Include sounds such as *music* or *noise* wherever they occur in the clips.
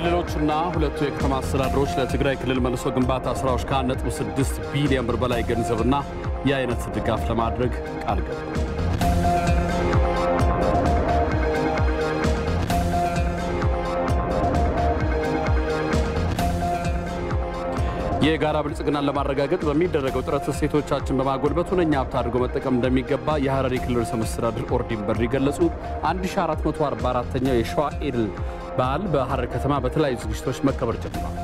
ክልሎችና ሁለቱ የከተማ አስተዳደሮች ለትግራይ ክልል መልሶ ግንባታ ስራዎች ከ1.6 ቢሊዮን ብር በላይ ገንዘብና የአይነት ድጋፍ ለማድረግ ቃል ገቡ። የጋራ ብልጽግናን ለማረጋገጥ በሚደረገው ጥረት እሴቶቻችን በማጎልበት ሁነኛ ሀብት አድርጎ መጠቀም እንደሚገባ የሐረሪ ክልል ርዕሰ መስተዳድር ኦርዲን በሪ ገለጹ። 1444ኛው የሸዋ ኤድል በዓል በሐረር ከተማ በተለያዩ ዝግጅቶች መከበር ጀምሯል።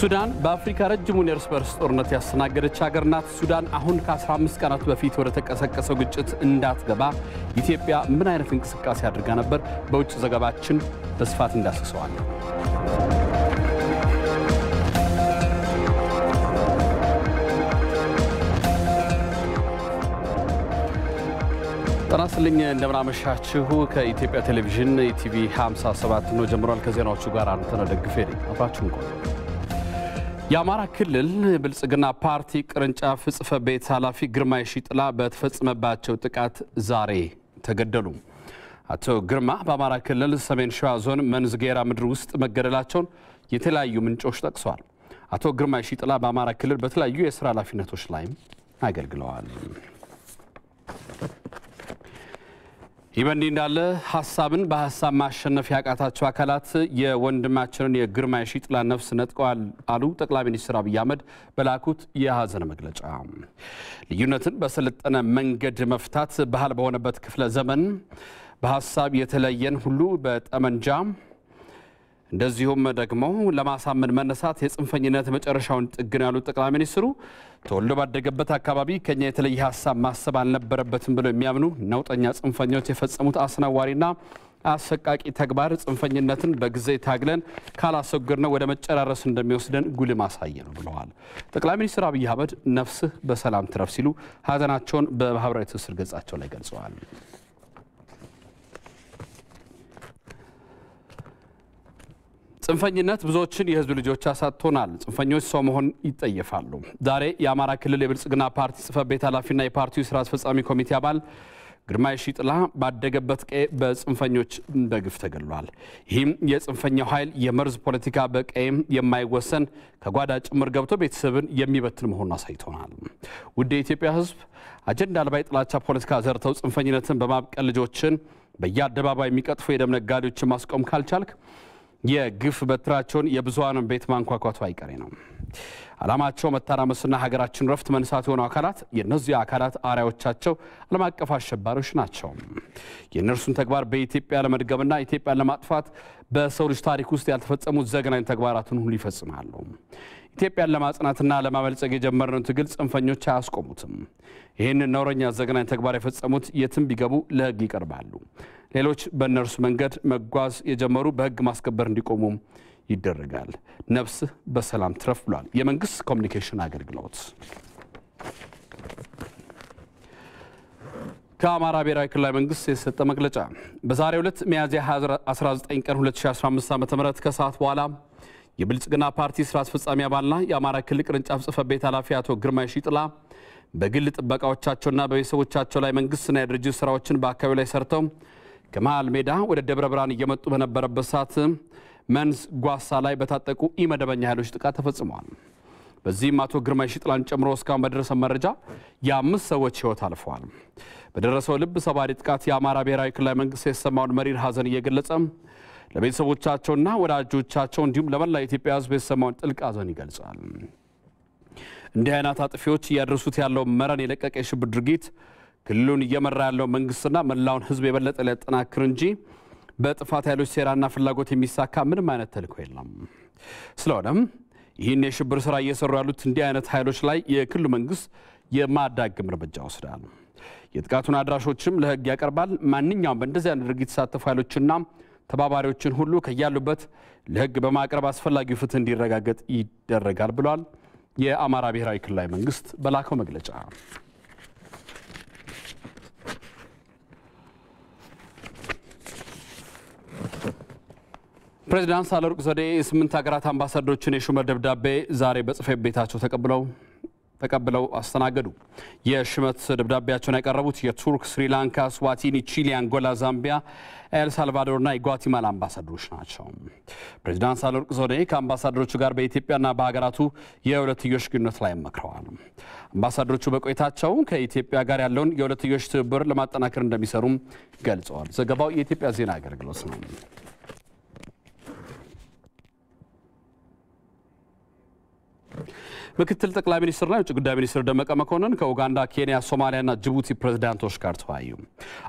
ሱዳን በአፍሪካ ረጅሙን የእርስ በርስ ጦርነት ያስተናገደች ሀገር ናት። ሱዳን አሁን ከ15 ቀናት በፊት ወደ ተቀሰቀሰው ግጭት እንዳትገባ ኢትዮጵያ ምን አይነት እንቅስቃሴ አድርጋ ነበር? በውጭ ዘገባችን በስፋት እንዳስሰዋለን። ጤና ይስጥልኝ እንደምናመሻችሁ። ከኢትዮጵያ ቴሌቪዥን ኢቲቪ 57 ነው ጀምሯል። ከዜናዎቹ ጋር አንተነ ደግፌ ነኝ። አብራችሁን ቆዩ። የአማራ ክልል ብልጽግና ፓርቲ ቅርንጫፍ ጽሕፈት ቤት ኃላፊ ግርማይ ሺጥላ በተፈጸመባቸው ጥቃት ዛሬ ተገደሉ። አቶ ግርማ በአማራ ክልል ሰሜን ሸዋ ዞን መንዝጌራ ምድር ውስጥ መገደላቸውን የተለያዩ ምንጮች ጠቅሰዋል። አቶ ግርማይ ሺጥላ በአማራ ክልል በተለያዩ የስራ ኃላፊነቶች ላይም አገልግለዋል። ይህ በእንዲህ እንዳለ ሀሳብን በሀሳብ ማሸነፍ ያቃታቸው አካላት የወንድማችንን የግርማ ሺጥላን ነፍስ ነጥቀዋል አሉ ጠቅላይ ሚኒስትር አብይ አህመድ በላኩት የሀዘን መግለጫ። ልዩነትን በሰለጠነ መንገድ መፍታት ባህል በሆነበት ክፍለ ዘመን በሀሳብ የተለየን ሁሉ በጠመንጃ እንደዚሁም ደግሞ ለማሳመን መነሳት የጽንፈኝነት መጨረሻውን ጥግ ነው ያሉት ጠቅላይ ሚኒስትሩ ተወልዶ ባደገበት አካባቢ ከኛ የተለየ ሀሳብ ማሰብ አልነበረበትም ብለው የሚያምኑ ነውጠኛ ጽንፈኞች የፈጸሙት አስነዋሪና አሰቃቂ ተግባር ጽንፈኝነትን በጊዜ ታግለን ካላስወገድ ነው ወደ መጨራረስ እንደሚወስደን ጉል ማሳየ ነው ብለዋል። ጠቅላይ ሚኒስትር አብይ አህመድ ነፍስህ በሰላም ትረፍ ሲሉ ሀዘናቸውን በማህበራዊ ትስስር ገጻቸው ላይ ገልጸዋል። ጽንፈኝነት ብዙዎችን የህዝብ ልጆች አሳጥቶናል። ጽንፈኞች ሰው መሆን ይጠየፋሉ። ዛሬ የአማራ ክልል የብልጽግና ፓርቲ ጽህፈት ቤት ኃላፊና የፓርቲው ስራ አስፈጻሚ ኮሚቴ አባል ግርማይ ሺጥላ ባደገበት ቀዬ በጽንፈኞች በግፍ ተገድሏል። ይህም የጽንፈኛው ኃይል የመርዝ ፖለቲካ በቀዬም የማይወሰን ከጓዳ ጭምር ገብቶ ቤተሰብን የሚበትን መሆኑን አሳይቶናል። ውድ የኢትዮጵያ ህዝብ አጀንዳ አልባ የጥላቻ ፖለቲካ ዘርተው ጽንፈኝነትን በማብቀል ልጆችን በየአደባባይ የሚቀጥፉ የደም ነጋዴዎችን ማስቆም ካልቻልክ የግፍ በትራቸውን የብዙሃኑን ቤት ማንኳኳቱ አይቀሬ ነው። ዓላማቸው መተራመስና ሀገራችን ረፍት መንሳት የሆኑ አካላት የእነዚህ አካላት አርያዎቻቸው ዓለም አቀፍ አሸባሪዎች ናቸው። የእነርሱን ተግባር በኢትዮጵያ ለመድገምና ኢትዮጵያን ለማጥፋት በሰው ልጅ ታሪክ ውስጥ ያልተፈጸሙት ዘግናኝ ተግባራትን ሁሉ ይፈጽማሉ። ኢትዮጵያን ለማጽናትና ለማበልጸግ የጀመርነው ትግል ጽንፈኞች አያስቆሙትም። ይህንን ነውረኛ ዘግናኝ ተግባር የፈጸሙት የትም ቢገቡ ለሕግ ይቀርባሉ። ሌሎች በእነርሱ መንገድ መጓዝ የጀመሩ በሕግ ማስከበር እንዲቆሙም ይደረጋል። ነፍስህ በሰላም ትረፍ ብሏል የመንግስት ኮሚኒኬሽን አገልግሎት። ከአማራ ብሔራዊ ክልላዊ መንግስት የተሰጠ መግለጫ በዛሬው ዕለት ሚያዝያ 19 ቀን 2015 ዓ.ም ከሰዓት በኋላ የብልጽግና ፓርቲ ስራ አስፈጻሚ አባልና የአማራ ክልል ቅርንጫፍ ጽህፈት ቤት ኃላፊ አቶ ግርማይ ሺጥላ በግል ጥበቃዎቻቸውና በቤተሰቦቻቸው ላይ መንግስትና የድርጅት ስራዎችን በአካባቢው ላይ ሰርተው ከመሃል ሜዳ ወደ ደብረ ብርሃን እየመጡ በነበረበት ሰዓት መንዝ ጓሳ ላይ በታጠቁ ኢመደበኛ ኃይሎች ጥቃት ተፈጽመዋል። በዚህም አቶ ግርማይ ሺጥላን ጨምሮ እስካሁን በደረሰ መረጃ የአምስት ሰዎች ህይወት አልፈዋል። በደረሰው ልብ ሰባሪ ጥቃት የአማራ ብሔራዊ ክልላዊ መንግስት የተሰማውን መሪር ሀዘን እየገለጸ ለቤተሰቦቻቸውና ወዳጆቻቸው እንዲሁም ለመላ የኢትዮጵያ ሕዝብ የተሰማውን ጥልቅ ሐዘን ይገልጻል። እንዲህ አይነት አጥፊዎች እያደረሱት ያለው መረን የለቀቀ የሽብር ድርጊት ክልሉን እየመራ ያለው መንግስትና መላውን ሕዝብ የበለጠ ሊያጠናክር እንጂ በጥፋት ኃይሎች ሴራና ፍላጎት የሚሳካ ምንም አይነት ተልኮ የለም። ስለሆነም ይህን የሽብር ስራ እየሰሩ ያሉት እንዲህ አይነት ኃይሎች ላይ የክልሉ መንግስት የማዳግም እርምጃ ወስዳል። የጥቃቱን አድራሾችም ለህግ ያቀርባል። ማንኛውም በእንደዚህ አይነት ድርጊት የተሳተፉ ኃይሎችና ተባባሪዎችን ሁሉ ከያሉበት ለህግ በማቅረብ አስፈላጊው ፍትህ እንዲረጋገጥ ይደረጋል ብሏል። የአማራ ብሔራዊ ክልላዊ መንግስት በላከው መግለጫ ፕሬዚዳንት ሳህለወርቅ ዘውዴ የስምንት ሀገራት አምባሳደሮችን የሹመት ደብዳቤ ዛሬ በጽሕፈት ቤታቸው ተቀብለው ተቀብለው አስተናገዱ። የሽመት ደብዳቤያቸውን ያቀረቡት የቱርክ፣ ስሪላንካ፣ ስዋቲኒ፣ ቺሊ፣ አንጎላ፣ ዛምቢያ፣ ና የጓቲማላ አምባሳደሮች ናቸው። ፕሬዚዳንት ሳህለወርቅ ዘውዴ ከአምባሳደሮቹ ጋር በኢትዮጵያና በሀገራቱ የሁለትዮሽ ግንኙነት ላይ መክረዋል። አምባሳደሮቹ በቆይታቸው ከኢትዮጵያ ጋር ያለውን የሁለትዮሽ ትብብር ለማጠናከር እንደሚሰሩም ገልጸዋል። ዘገባው የኢትዮጵያ ዜና አገልግሎት ነው። ምክትል ጠቅላይ ሚኒስትርና የውጭ ጉዳይ ሚኒስትር ደመቀ መኮንን ከኡጋንዳ፣ ኬንያ፣ ሶማሊያና ጅቡቲ ፕሬዝዳንቶች ጋር ተወያዩ።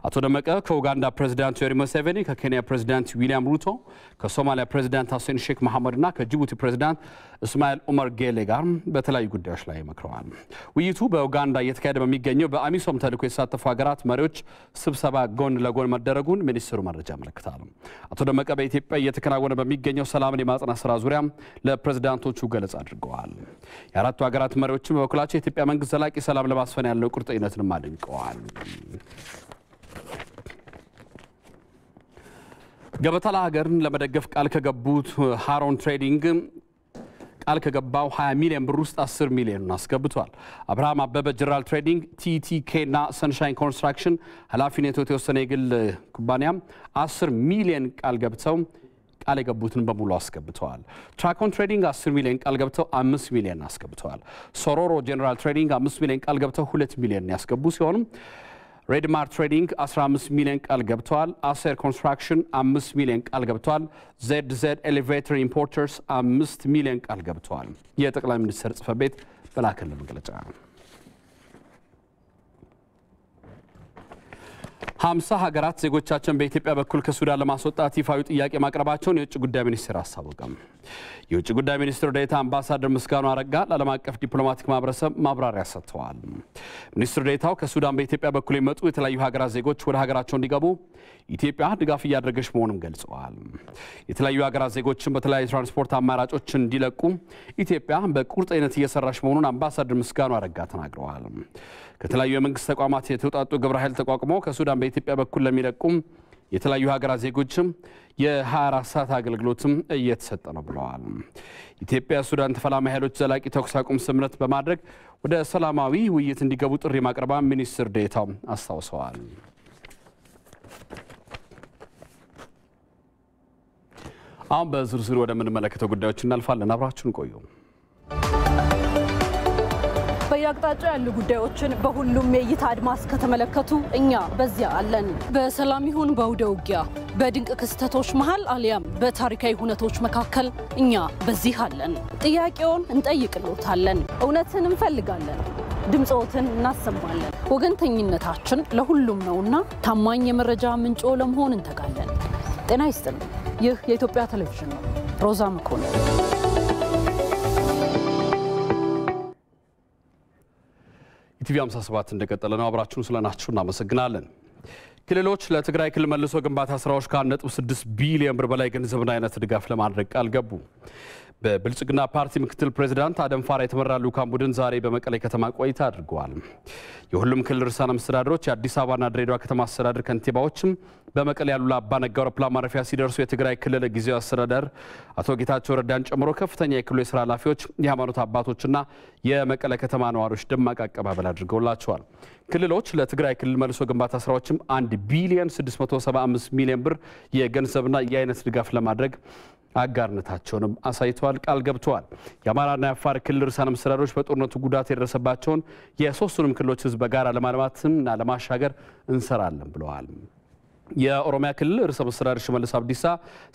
አቶ ደመቀ ከኡጋንዳ ፕሬዝዳንት ዮሪ ሙሴቬኒ፣ ከኬንያ ፕሬዝዳንት ዊሊያም ሩቶ፣ ከሶማሊያ ፕሬዝዳንት ሀሴን ሼክ መሐመድና ከጅቡቲ ፕሬዝዳንት እስማኤል ኡመር ጌሌ ጋር በተለያዩ ጉዳዮች ላይ መክረዋል። ውይይቱ በኡጋንዳ እየተካሄደ በሚገኘው በአሚሶም ተልዕኮ የተሳተፉ ሀገራት መሪዎች ስብሰባ ጎን ለጎን መደረጉን ሚኒስትሩ መረጃ ያመለክታል። አቶ ደመቀ በኢትዮጵያ እየተከናወነ በሚገኘው ሰላምን የማጽናት ስራ ዙሪያ ለፕሬዝዳንቶቹ ገለጻ አድርገዋል። የአራቱ ሀገራት መሪዎችም በበኩላቸው የኢትዮጵያ መንግስት ዘላቂ ሰላም ለማስፈን ያለው ቁርጠኝነትንም አድንቀዋል። ገበታላ ሀገርን ለመደገፍ ቃል ከገቡት ሃሮን ትሬዲንግ ቃል ከገባው 20 ሚሊዮን ብር ውስጥ 10 ሚሊዮኑን አስገብቷል። አብርሃም አበበ ጀነራል ትሬዲንግ፣ ቲቲኬ እና ሰንሻይን ኮንስትራክሽን ኃላፊነቱ የተወሰነ የግል ኩባንያም 10 ሚሊዮን ቃል ገብተው ቃል የገቡትን በሙሉ አስገብተዋል። ትራኮን ትሬዲንግ 10 ሚሊዮን ቃል ገብተው 5 ሚሊዮን አስገብተዋል። ሶሮሮ ጄኔራል ትሬዲንግ 5 ሚሊዮን ቃል ገብተው 2 ሚሊዮን ያስገቡ ሲሆን ሬድማር ትሬዲንግ 15 ሚሊዮን ቃል ገብተዋል። አሴር ኮንስትራክሽን 5 ሚሊዮን ቃል ገብተዋል። ዜድ ዜድ ኤሌቬተር ኢምፖርተርስ 5 ሚሊዮን ቃል ገብተዋል። የጠቅላይ ሚኒስትር ጽህፈት ቤት በላከልን መግለጫ ሀምሳ ሀገራት ዜጎቻቸውን በኢትዮጵያ በኩል ከሱዳን ለማስወጣት ይፋዊ ጥያቄ ማቅረባቸውን የውጭ ጉዳይ ሚኒስቴር አሳወቀም። የውጭ ጉዳይ ሚኒስትር ዴኤታ አምባሳደር ምስጋኑ አረጋ ለዓለም አቀፍ ዲፕሎማቲክ ማህበረሰብ ማብራሪያ ሰጥተዋል። ሚኒስትር ዴኤታው ከሱዳን በኢትዮጵያ በኩል የመጡ የተለያዩ ሀገራት ዜጎች ወደ ሀገራቸው እንዲገቡ ኢትዮጵያ ድጋፍ እያደረገች መሆኑን ገልጸዋል። የተለያዩ ሀገራት ዜጎችን በተለያዩ ትራንስፖርት አማራጮች እንዲለቁ ኢትዮጵያ በቁርጠኝነት እየሰራች መሆኑን አምባሳደር ምስጋኑ አረጋ ተናግረዋል። ከተለያዩ የመንግስት ተቋማት የተውጣጡ ግብረ ኃይል ተቋቁሞ ከሱዳን በኢትዮጵያ በኩል ለሚለቁም የተለያዩ ሀገራት ዜጎችም የ24 ሰዓት አገልግሎትም እየተሰጠ ነው ብለዋል። ኢትዮጵያ ሱዳን ተፈላሚ ኃይሎች ዘላቂ ተኩስ አቁም ስምምነት በማድረግ ወደ ሰላማዊ ውይይት እንዲገቡ ጥሪ ማቅረባ ሚኒስትር ዴታው አስታውሰዋል። አሁን በዝርዝር ወደምንመለከተው ጉዳዮች እናልፋለን። አብራችሁን ቆዩ። በየአቅጣጫው ያሉ ጉዳዮችን በሁሉም የእይታ አድማስ ከተመለከቱ እኛ በዚያ አለን። በሰላም ይሁን በአውደ ውጊያ፣ በድንቅ ክስተቶች መሀል አሊያም በታሪካዊ ሁነቶች መካከል እኛ በዚህ አለን። ጥያቄውን እንጠይቅልዎታለን፣ እውነትን እንፈልጋለን፣ ድምፅዎትን እናሰማለን። ወገንተኝነታችን ለሁሉም ነውና ታማኝ የመረጃ ምንጮ ለመሆን እንተጋለን። ጤና ይስጥልን። ይህ የኢትዮጵያ ቴሌቪዥን ነው። ሮዛ መኮንን ቲቪ 57 እንደቀጠለ ነው። አብራችሁን ስለናችሁ እናመሰግናለን። ክልሎች ለትግራይ ክልል መልሶ ግንባታ ስራዎች ከ1.6 ቢሊዮን ብር በላይ ገንዘብና አይነት ድጋፍ ለማድረግ ቃል ገቡ። በብልጽግና ፓርቲ ምክትል ፕሬዚዳንት አደም ፋራ የተመራ ልዑካን ቡድን ዛሬ በመቀሌ ከተማ ቆይታ አድርገዋል። የሁሉም ክልል ርዕሳነ መስተዳድሮች፣ የአዲስ አበባና ድሬዳዋ ከተማ አስተዳደር ከንቲባዎችም በመቀሌ ያሉ ለአባ ነጋ አውሮፕላን ማረፊያ ሲደርሱ የትግራይ ክልል ጊዜያዊ አስተዳደር አቶ ጌታቸው ረዳን ጨምሮ ከፍተኛ የክልሉ የስራ ኃላፊዎች፣ የሃይማኖት አባቶችና የመቀሌ ከተማ ነዋሪዎች ደማቅ አቀባበል አድርገውላቸዋል። ክልሎች ለትግራይ ክልል መልሶ ግንባታ ስራዎችም 1 ቢሊዮን 675 ሚሊዮን ብር የገንዘብና የአይነት ድጋፍ ለማድረግ አጋርነታቸውንም አሳይተዋል፣ ቃል ገብተዋል። የአማራና የአፋር ክልል ርዕሳነ መስተዳድሮች በጦርነቱ ጉዳት የደረሰባቸውን የሶስቱንም ክልሎች ህዝብ በጋራ ለማልማትና ለማሻገር እንሰራለን ብለዋል። የኦሮሚያ ክልል ርዕሰ መስተዳድር ሽመልስ አብዲሳ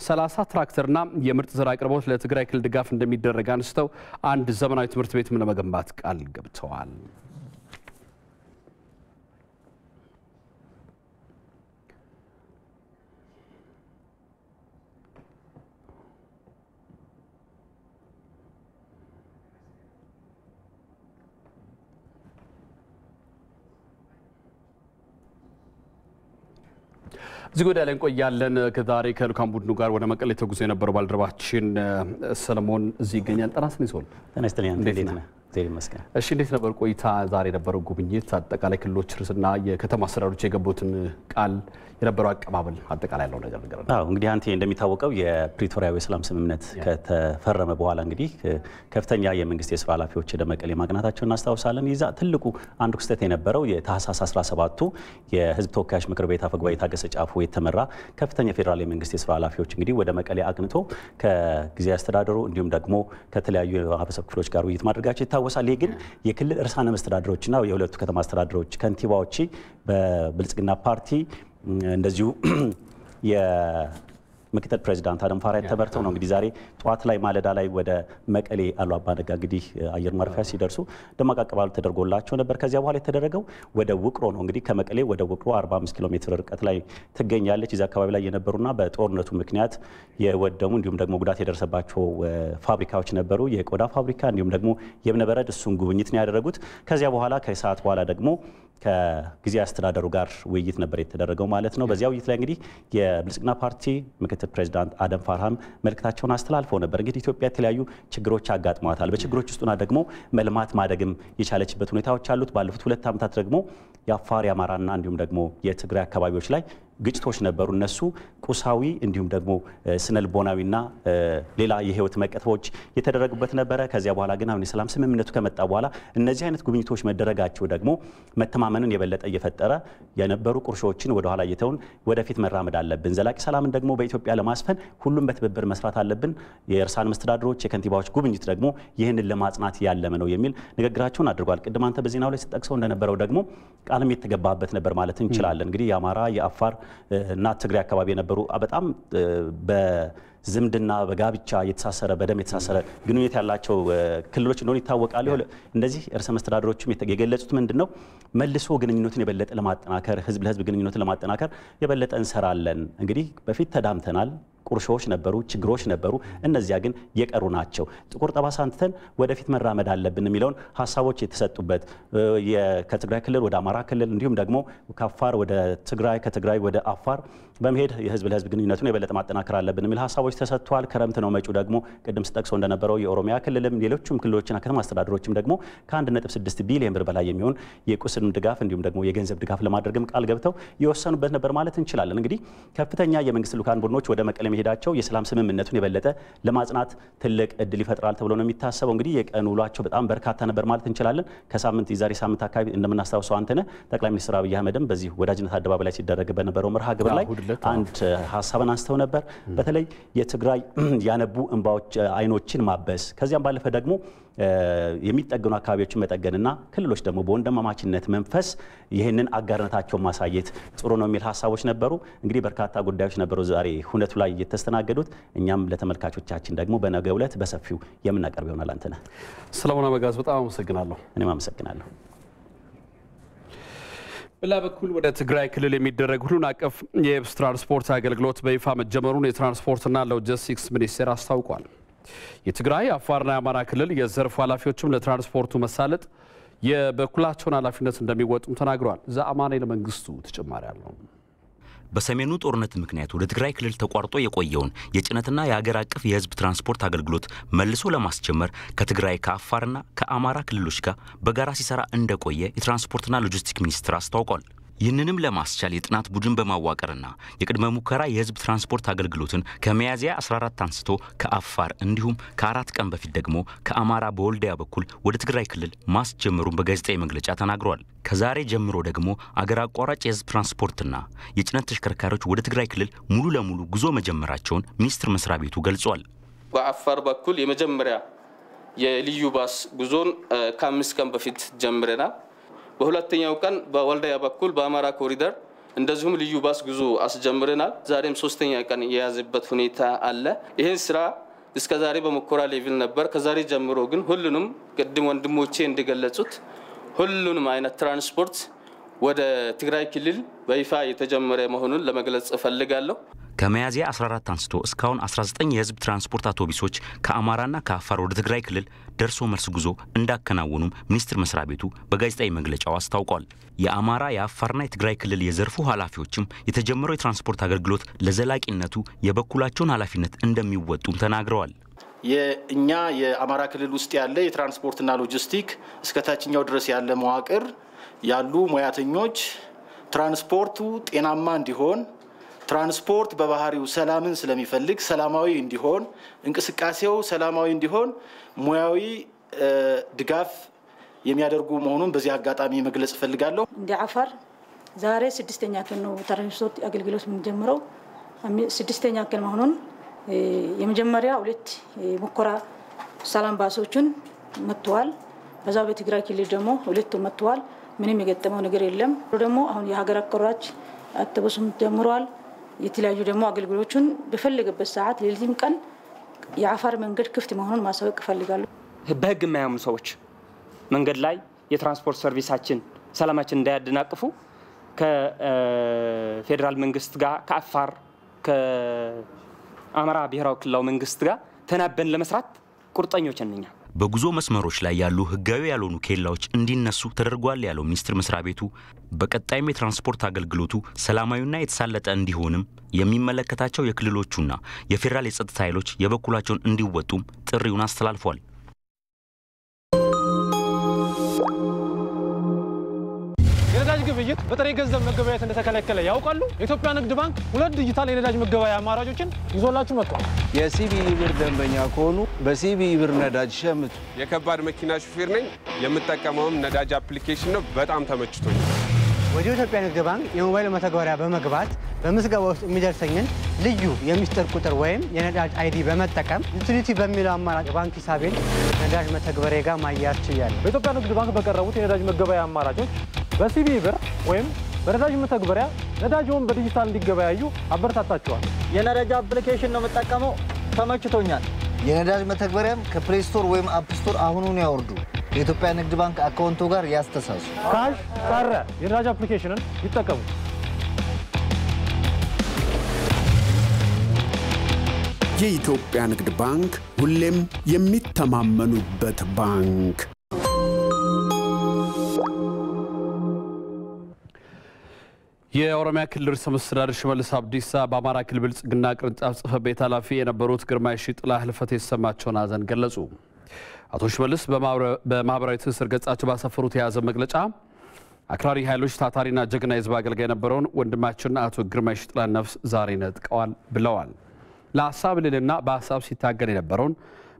30 ትራክተርና የምርጥ ዘር አቅርቦት ለትግራይ ክልል ድጋፍ እንደሚደረግ አንስተው አንድ ዘመናዊ ትምህርት ቤትም ለመገንባት ቃል ገብተዋል። እዚህ ጉዳይ ላይ እንቆያለን። ከዛሬ ከልኡካን ቡድኑ ጋር ወደ መቀሌ ተጉዞ የነበረው ባልደረባችን ሰለሞን እዚህ ይገኛል። ይዞል እንዴት ይስጥልኝ። ጤና ይመስገን። እሺ እንዴት ነበር ቆይታ? ዛሬ የነበረው ጉብኝት አጠቃላይ ክልሎች ርዕስና የከተማ አስተዳደሮች የገቡትን ቃል የነበረው አቀባበል አጠቃላይ ያለው ነገር ነገር ነው። እንግዲህ አንቴ እንደሚታወቀው የፕሪቶሪያዊ የሰላም ስምምነት ከተፈረመ በኋላ እንግዲህ ከፍተኛ የመንግስት የስራ ኃላፊዎች ወደ መቀሌ ማቅናታቸውን እናስታውሳለን። ይዛ ትልቁ አንድ ክስተት የነበረው የታህሳስ 17ቱ የህዝብ ተወካዮች ምክር ቤት አፈጉባኤ ታገሰ ጫፉ የተመራ ከፍተኛ ፌዴራል የመንግስት የስራ ኃላፊዎች እንግዲህ ወደ መቀሌ አቅንቶ ከጊዜያዊ አስተዳደሩ እንዲሁም ደግሞ ከተለያዩ የማህበረሰብ ክፍሎች ጋር ውይይት ማድረጋቸው ይታወቃል። ይታወሳል። ይሄ ግን የክልል እርሳነ መስተዳድሮችና የሁለቱ ከተማ አስተዳድሮች ከንቲባዎች በብልጽግና ፓርቲ እንደዚሁ *clears throat* ምክትል ፕሬዚዳንት አደም ፋራህ ተበርተው ነው እንግዲህ ዛሬ ጠዋት ላይ ማለዳ ላይ ወደ መቀሌ አሉ አባነጋ እንግዲህ አየር ማረፊያ ሲደርሱ ደማቅ አቀባበል ተደርጎላቸው ነበር። ከዚያ በኋላ የተደረገው ወደ ውቅሮ ነው እንግዲህ ከመቀሌ ወደ ውቅሮ 45 ኪሎ ሜትር ርቀት ላይ ትገኛለች። እዚያ አካባቢ ላይ የነበሩና በጦርነቱ ምክንያት የወደሙ እንዲሁም ደግሞ ጉዳት የደረሰባቸው ፋብሪካዎች ነበሩ፣ የቆዳ ፋብሪካ እንዲሁም ደግሞ የእብነበረድ እሱን ጉብኝት ነው ያደረጉት። ከዚያ በኋላ ከሰዓት በኋላ ደግሞ ከጊዜ አስተዳደሩ ጋር ውይይት ነበር የተደረገው ማለት ነው። በዚያ ውይይት ላይ እንግዲህ የብልጽግና ፓርቲ ምክትል ፕሬዚዳንት አደም ፋርሃም መልእክታቸውን አስተላልፈው ነበር። እንግዲህ ኢትዮጵያ የተለያዩ ችግሮች አጋጥሟታል። በችግሮች ውስጡና ደግሞ መልማት ማደግም የቻለችበት ሁኔታዎች አሉት። ባለፉት ሁለት ዓመታት ደግሞ የአፋር የአማራና እንዲሁም ደግሞ የትግራይ አካባቢዎች ላይ ግጭቶች ነበሩ። እነሱ ቁሳዊ እንዲሁም ደግሞ ስነልቦናዊና ሌላ የህይወት መቀቶች የተደረጉበት ነበረ። ከዚያ በኋላ ግን አሁን የሰላም ስምምነቱ ከመጣ በኋላ እነዚህ አይነት ጉብኝቶች መደረጋቸው ደግሞ መተማመንን የበለጠ እየፈጠረ የነበሩ ቁርሾችን ወደኋላ እየተውን ወደፊት መራመድ አለብን፣ ዘላቂ ሰላምን ደግሞ በኢትዮጵያ ለማስፈን ሁሉም በትብብር መስራት አለብን፣ የእርሳን መስተዳድሮች የከንቲባዎች ጉብኝት ደግሞ ይህንን ለማጽናት ያለመ ነው የሚል ንግግራቸውን አድርጓል። ቅድም አንተ በዜናው ላይ ስጠቅሰው እንደነበረው ደግሞ ቃልም የተገባበት ነበር ማለት እንችላለን። እንግዲህ የአማራ የአፋር እና ትግራይ አካባቢ የነበሩ በጣም በዝምድና በጋብቻ የተሳሰረ በደም የተሳሰረ ግንኙነት ያላቸው ክልሎች እንደሆኑ ይታወቃል። እነዚህ እርሰ መስተዳድሮችም የገለጹት ምንድን ነው መልሶ ግንኙነትን የበለጠ ለማጠናከር ህዝብ ለህዝብ ግንኙነትን ለማጠናከር የበለጠ እንሰራለን። እንግዲህ በፊት ተዳምተናል ቁርሾዎች ነበሩ፣ ችግሮች ነበሩ። እነዚያ ግን የቀሩ ናቸው። ጥቁር ጠባሳ አንትተን ወደፊት መራመድ አለብን የሚለውን ሀሳቦች የተሰጡበት ከትግራይ ክልል ወደ አማራ ክልል እንዲሁም ደግሞ ከአፋር ወደ ትግራይ ከትግራይ ወደ አፋር በመሄድ የህዝብ ለህዝብ ግንኙነቱን የበለጠ ማጠናከር አለብን የሚል ሀሳቦች ተሰጥተዋል። ክረምት ነው መጪው። ደግሞ ቅድም ስጠቅሰው እንደነበረው የኦሮሚያ ክልልም ሌሎችም ክልሎችና ከተማ አስተዳደሮችም ደግሞ ከ1.6 ቢሊዮን ብር በላይ የሚሆን የቁስን ድጋፍ እንዲሁም ደግሞ የገንዘብ ድጋፍ ለማድረግም ቃል ገብተው የወሰኑበት ነበር ማለት እንችላለን። እንግዲህ ከፍተኛ የመንግስት ልዑካን ቡድኖች ወደ መቀሌ መሄዳቸው የሰላም ስምምነቱን የበለጠ ለማጽናት ትልቅ እድል ይፈጥራል ተብሎ ነው የሚታሰበው። እንግዲህ የቀን ውሏቸው በጣም በርካታ ነበር ማለት እንችላለን። ከሳምንት የዛሬ ሳምንት አካባቢ እንደምናስታውሰው አንተነህ ጠቅላይ ሚኒስትር አብይ አህመድም በዚህ ወዳጅነት አደባባይ ላይ ሲደረግ በነበረው መርሃ ግብር ላይ አንድ ሀሳብን አንስተው ነበር። በተለይ የትግራይ *clears throat* ያነቡ እንባዎች አይኖችን ማበስ ከዚያም ባለፈ ደግሞ የሚጠገኑ አካባቢዎችን መጠገንና ክልሎች ደግሞ በወንድማማችነት መንፈስ ይህንን አጋርነታቸውን ማሳየት ጥሩ ነው የሚል ሀሳቦች ነበሩ። እንግዲህ በርካታ ጉዳዮች ነበሩ ዛሬ ሁነቱ ላይ የተስተናገዱት። እኛም ለተመልካቾቻችን ደግሞ በነገ ዕለት በሰፊው የምናቀርብ ይሆናል። አንተነህ ሰለሞን አበጋዝ በጣም አመሰግናለሁ። እኔም አመሰግናለሁ። በላ በኩል ወደ ትግራይ ክልል የሚደረግ ሁሉን አቀፍ የየብስ ትራንስፖርት አገልግሎት በይፋ መጀመሩን የትራንስፖርትና ሎጂስቲክስ ሚኒስቴር አስታውቋል። የትግራይ አፋርና የአማራ ክልል የዘርፉ ኃላፊዎችም ለትራንስፖርቱ መሳለጥ የበኩላቸውን ኃላፊነት እንደሚወጡም ተናግረዋል። ዘአማኔ ለመንግስቱ ተጨማሪ አለው። በሰሜኑ ጦርነት ምክንያት ወደ ትግራይ ክልል ተቋርጦ የቆየውን የጭነትና የሀገር አቀፍ የህዝብ ትራንስፖርት አገልግሎት መልሶ ለማስጀመር ከትግራይ ከአፋርና ከአማራ ክልሎች ጋር በጋራ ሲሰራ እንደቆየ የትራንስፖርትና ሎጂስቲክ ሚኒስቴር አስታውቋል። ይህንንም ለማስቻል የጥናት ቡድን በማዋቀርና የቅድመ ሙከራ የህዝብ ትራንስፖርት አገልግሎትን ከሚያዝያ 14 አንስቶ ከአፋር እንዲሁም ከአራት ቀን በፊት ደግሞ ከአማራ በወልዲያ በኩል ወደ ትግራይ ክልል ማስጀመሩን በጋዜጣዊ መግለጫ ተናግሯል። ከዛሬ ጀምሮ ደግሞ አገር አቋራጭ የህዝብ ትራንስፖርትና የጭነት ተሽከርካሪዎች ወደ ትግራይ ክልል ሙሉ ለሙሉ ጉዞ መጀመራቸውን ሚኒስቴር መስሪያ ቤቱ ገልጿል። በአፋር በኩል የመጀመሪያ የልዩ ባስ ጉዞን ከአምስት ቀን በፊት ጀምረናል። በሁለተኛው ቀን በወልዳያ በኩል በአማራ ኮሪደር እንደዚሁም ልዩ ባስ ጉዞ አስጀምረናል። ዛሬም ሶስተኛ ቀን የያዘበት ሁኔታ አለ። ይህን ስራ እስከ ዛሬ በሞኮራ ሌቪል ነበር። ከዛሬ ጀምሮ ግን ሁሉንም ቅድም ወንድሞቼ እንደገለጹት ሁሉንም አይነት ትራንስፖርት ወደ ትግራይ ክልል በይፋ የተጀመረ መሆኑን ለመግለጽ እፈልጋለሁ። ከሚያዝያ 14 አንስቶ እስካሁን 19 የህዝብ ትራንስፖርት አውቶቡሶች ከአማራና ከአፋር ወደ ትግራይ ክልል ደርሶ መልስ ጉዞ እንዳከናወኑም ሚኒስቴር መስሪያ ቤቱ በጋዜጣዊ መግለጫው አስታውቋል። የአማራ የአፋርና የትግራይ ክልል የዘርፉ ኃላፊዎችም የተጀመረው የትራንስፖርት አገልግሎት ለዘላቂነቱ የበኩላቸውን ኃላፊነት እንደሚወጡም ተናግረዋል። የእኛ የአማራ ክልል ውስጥ ያለ የትራንስፖርትና ሎጂስቲክ እስከ ታችኛው ድረስ ያለ መዋቅር ያሉ ሙያተኞች ትራንስፖርቱ ጤናማ እንዲሆን ትራንስፖርት በባህሪው ሰላምን ስለሚፈልግ ሰላማዊ እንዲሆን እንቅስቃሴው ሰላማዊ እንዲሆን ሙያዊ ድጋፍ የሚያደርጉ መሆኑን በዚህ አጋጣሚ መግለጽ እፈልጋለሁ። እንደ አፋር ዛሬ ስድስተኛ ቀን ነው ትራንስፖርት አገልግሎት የምንጀምረው። ስድስተኛ ቀን መሆኑን የመጀመሪያ ሁለት ሙከራ ሰላም ባሶችን መጥተዋል። በዛ በትግራይ ክልል ደግሞ ሁለቱ መጥተዋል። ምንም የገጠመው ነገር የለም። ደግሞ አሁን የሀገር አቋራጭ አውቶቡስም ጀምረዋል። የተለያዩ ደግሞ አገልግሎቹን በፈለገበት ሰዓት ሌሊትም ቀን የአፋር መንገድ ክፍት መሆኑን ማሳወቅ እፈልጋለሁ። በህግ የማያምኑ ሰዎች መንገድ ላይ የትራንስፖርት ሰርቪሳችን ሰላማችን እንዳያደናቅፉ ከፌዴራል መንግስት ጋር ከአፋር ከአማራ ብሔራዊ ክልላዊ መንግስት ጋር ተናበን ለመስራት ቁርጠኞች እንኛ በጉዞ መስመሮች ላይ ያሉ ህጋዊ ያልሆኑ ኬላዎች እንዲነሱ ተደርጓል ያለው ሚኒስቴር መስሪያ ቤቱ በቀጣይም የትራንስፖርት አገልግሎቱ ሰላማዊና የተሳለጠ እንዲሆንም የሚመለከታቸው የክልሎቹና የፌዴራል የጸጥታ ኃይሎች የበኩላቸውን እንዲወጡም ጥሪውን አስተላልፏል። ግብይት በጥሬ ገንዘብ መገበያየት እንደተከለከለ ያውቃሉ? የኢትዮጵያ ንግድ ባንክ ሁለት ዲጂታል የነዳጅ መገበያ አማራጮችን ይዞላችሁ መጥቷል። የሲቢኢ ብር ደንበኛ ከሆኑ በሲቢኢ ብር ነዳጅ ሸምቱ። የከባድ መኪና ሹፌር ነኝ። የምጠቀመውም ነዳጅ አፕሊኬሽን ነው። በጣም ተመችቶኛል። ወደ ኢትዮጵያ ንግድ ባንክ የሞባይል መተግበሪያ በመግባት በምዝገባ ውስጥ የሚደርሰኝን ልዩ የሚስጥር ቁጥር ወይም የነዳጅ አይዲ በመጠቀም ዩቲሊቲ በሚለው አማራጭ ባንክ ሂሳቤን ነዳጅ መተግበሪያ ጋር ማያያዝ ችያለሁ። በኢትዮጵያ ንግድ ባንክ በቀረቡት የነዳጅ መገበያ አማራጮች በሲቢ ብር ወይም በነዳጅ መተግበሪያ ነዳጅውን በዲጂታል እንዲገበያዩ አበረታታቸዋል። የነዳጅ አፕሊኬሽን ነው የምጠቀመው፣ ተመችቶኛል። የነዳጅ መተግበሪያም ከፕሌይ ስቶር ወይም አፕ ስቶር አሁኑን ያወርዱ። የኢትዮጵያ ንግድ ባንክ አካውንቶ ጋር ያስተሳሱ። ካሽ ቀረ የነዳጅ አፕሊኬሽንን ይጠቀሙ። የኢትዮጵያ ንግድ ባንክ ሁሌም የሚተማመኑበት ባንክ የኦሮሚያ ክልል ርዕሰ መስተዳድር ሽመልስ አብዲሳ በአማራ ክልል ብልጽግና ቅርንጫፍ ጽሕፈት ቤት ኃላፊ የነበሩት ግርማ ሺጥላ ህልፈት የተሰማቸውን ሐዘን ገለጹ። አቶ ሽመልስ በማህበራዊ ትስስር ገጻቸው ባሰፈሩት የያዘ መግለጫ አክራሪ ኃይሎች ታታሪና ጀግና የህዝብ አገልጋይ የነበረውን ወንድማቸውና አቶ ግርማ ሺጥላን ነፍስ ዛሬ ነጥቀዋል ብለዋል። ለሀሳብ ልልና በሀሳብ ሲታገል የነበረውን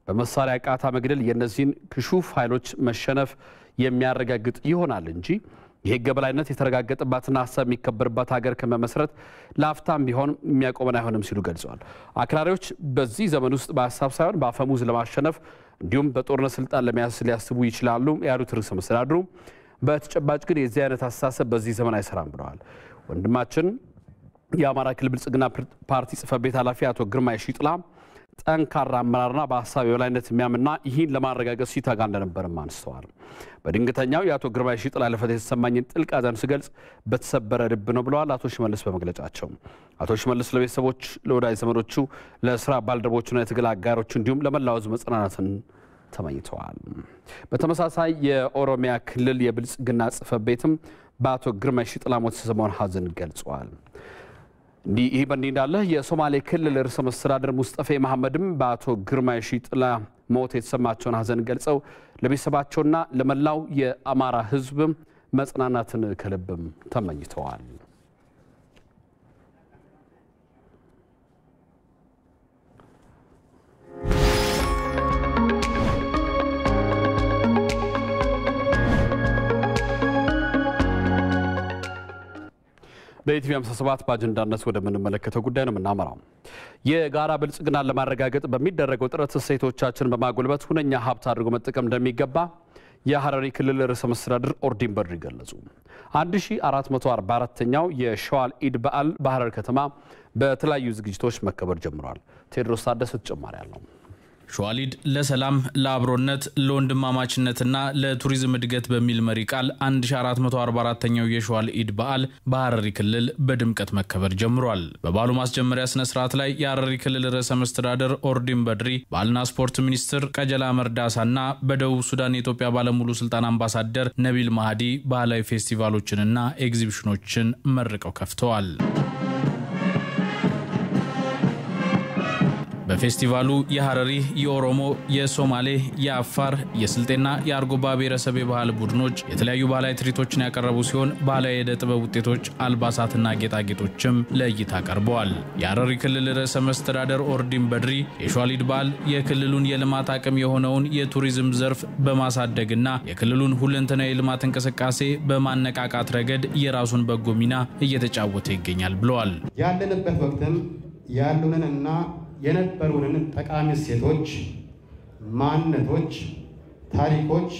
በመሳሪያ ቃታ መግደል የእነዚህን ክሹፍ ኃይሎች መሸነፍ የሚያረጋግጥ ይሆናል እንጂ የህግ የበላይነት የተረጋገጠባትና ሀሳብ የሚከበርባት ሀገር ከመመስረት ለአፍታም ቢሆን የሚያቆመን አይሆንም ሲሉ ገልጸዋል። አክራሪዎች በዚህ ዘመን ውስጥ በሀሳብ ሳይሆን በአፈሙዝ ለማሸነፍ እንዲሁም በጦርነት ስልጣን ለመያዝ ሊያስቡ ይችላሉ ያሉት ርዕሰ መስተዳድሩ በተጨባጭ ግን የዚህ አይነት አስተሳሰብ በዚህ ዘመን አይሰራም ብለዋል። ወንድማችን የአማራ ክልል ብልጽግና ፓርቲ ጽህፈት ቤት ኃላፊ አቶ ግርማ ይሺጥላ ጠንካራ አመራርና በሀሳብ የበላይነት የሚያምንና ይህን ለማረጋገጥ ሲተጋ እንደነበርም አንስተዋል። በድንገተኛው የአቶ ግርማይ ሽጥላ ሕልፈት የተሰማኝን ጥልቅ ሐዘን ስገልጽ በተሰበረ ልብ ነው ብለዋል አቶ ሽመልስ በመግለጫቸው። አቶ ሽመልስ ለቤተሰቦች፣ ለወዳጅ ዘመዶቹ፣ ለስራ ባልደረቦቹና የትግል አጋሮቹ እንዲሁም ለመላው ሕዝብ መጽናናትን ተመኝተዋል። በተመሳሳይ የኦሮሚያ ክልል የብልጽግና ጽሕፈት ቤትም በአቶ ግርማይ ሽጥላ ሞት የተሰማውን ሐዘን ገልጿል። ይህ በእንዲህ እንዳለ የሶማሌ ክልል ርዕሰ መስተዳድር ሙስጠፌ መሐመድም በአቶ ግርማ ሺጥላ ሞት የተሰማቸውን ሀዘን ገልጸው ለቤተሰባቸውና ለመላው የአማራ ሕዝብ መጽናናትን ከልብም ተመኝተዋል። በኢቲቪ 57 በአጀንዳነት ወደምንመለከተው ጉዳይ ነው የምናመራው። የጋራ ብልጽግናን ለማረጋገጥ በሚደረገው ጥረት እሴቶቻችን በማጎልበት ሁነኛ ሀብት አድርጎ መጠቀም እንደሚገባ የሐረሪ ክልል ርዕሰ መስተዳድር ኦርዲን በድሪ ገለጹ። 1444ኛው የሸዋል ኢድ በዓል በሐረር ከተማ በተለያዩ ዝግጅቶች መከበር ጀምሯል። ቴድሮስ ታደሰ ተጨማሪ አለው። ሸዋሊድ ለሰላም ለአብሮነት ለወንድማማችነትና ለቱሪዝም እድገት በሚል መሪ ቃል 1444ኛው የሸዋል ኢድ በዓል በሐረሪ ክልል በድምቀት መከበር ጀምሯል። በበዓሉ ማስጀመሪያ ስነ ስርዓት ላይ የሐረሪ ክልል ርዕሰ መስተዳደር ኦርዲን በድሪ፣ ባህልና ስፖርት ሚኒስትር ቀጀላ መርዳሳና በደቡብ ሱዳን የኢትዮጵያ ባለሙሉ ስልጣን አምባሳደር ነቢል ማሃዲ ባህላዊ ፌስቲቫሎችንና ኤግዚቢሽኖችን መርቀው ከፍተዋል። በፌስቲቫሉ የሐረሪ፣ የኦሮሞ፣ የሶማሌ፣ የአፋር፣ የስልጤና የአርጎባ ብሔረሰብ የባህል ቡድኖች የተለያዩ ባህላዊ ትርኢቶችን ያቀረቡ ሲሆን ባህላዊ የዕደ ጥበብ ውጤቶች፣ አልባሳትና ጌጣጌጦችም ለእይታ ቀርበዋል። የሐረሪ ክልል ርዕሰ መስተዳደር ኦርዲን በድሪ የሸዋሊድ በዓል የክልሉን የልማት አቅም የሆነውን የቱሪዝም ዘርፍ በማሳደግና የክልሉን ሁለንተና የልማት እንቅስቃሴ በማነቃቃት ረገድ የራሱን በጎ ሚና እየተጫወተ ይገኛል ብለዋል። ያለንበት ወቅትም ያሉንን እና የነበሩንን ጠቃሚ እሴቶች፣ ማንነቶች፣ ታሪኮች፣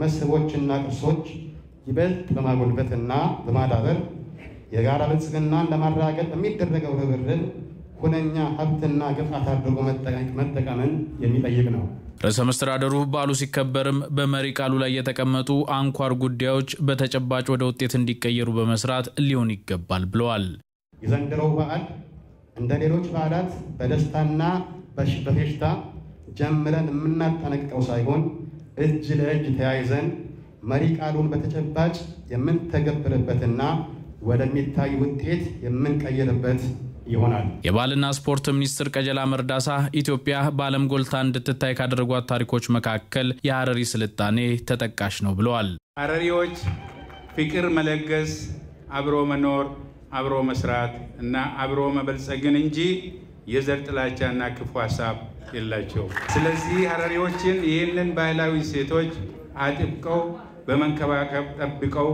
መስህቦችና ቅርሶች ይበልጥ በማጎልበትና በማዳበር የጋራ ብልጽግናን ለማረጋገጥ በሚደረገው ርብርብ ሁነኛ ሀብትና ግብዓት አድርጎ መጠቀምን የሚጠይቅ ነው። ርዕሰ መስተዳደሩ በዓሉ ሲከበርም በመሪ ቃሉ ላይ የተቀመጡ አንኳር ጉዳዮች በተጨባጭ ወደ ውጤት እንዲቀየሩ በመስራት ሊሆን ይገባል ብለዋል። የዘንድሮው በዓል እንደ ሌሎች በዓላት በደስታና በፌሽታ ጀምረን የምናጠነቅቀው ሳይሆን እጅ ለእጅ ተያይዘን መሪ ቃሉን በተጨባጭ የምንተገብርበትና ወደሚታይ ውጤት የምንቀይርበት ይሆናል። የባህልና ስፖርት ሚኒስትር ቀጀላ መርዳሳ ኢትዮጵያ በዓለም ጎልታ እንድትታይ ካደረጓት ታሪኮች መካከል የሀረሪ ስልጣኔ ተጠቃሽ ነው ብለዋል። ሀረሪዎች ፍቅር መለገስ፣ አብሮ መኖር አብሮ መስራት እና አብሮ መበልጸግን እንጂ የዘር ጥላቻና ክፉ ሀሳብ የላቸው። ስለዚህ ሀረሪዎችን ይህንን ባህላዊ ሴቶች አጥብቀው በመንከባከብ ጠብቀው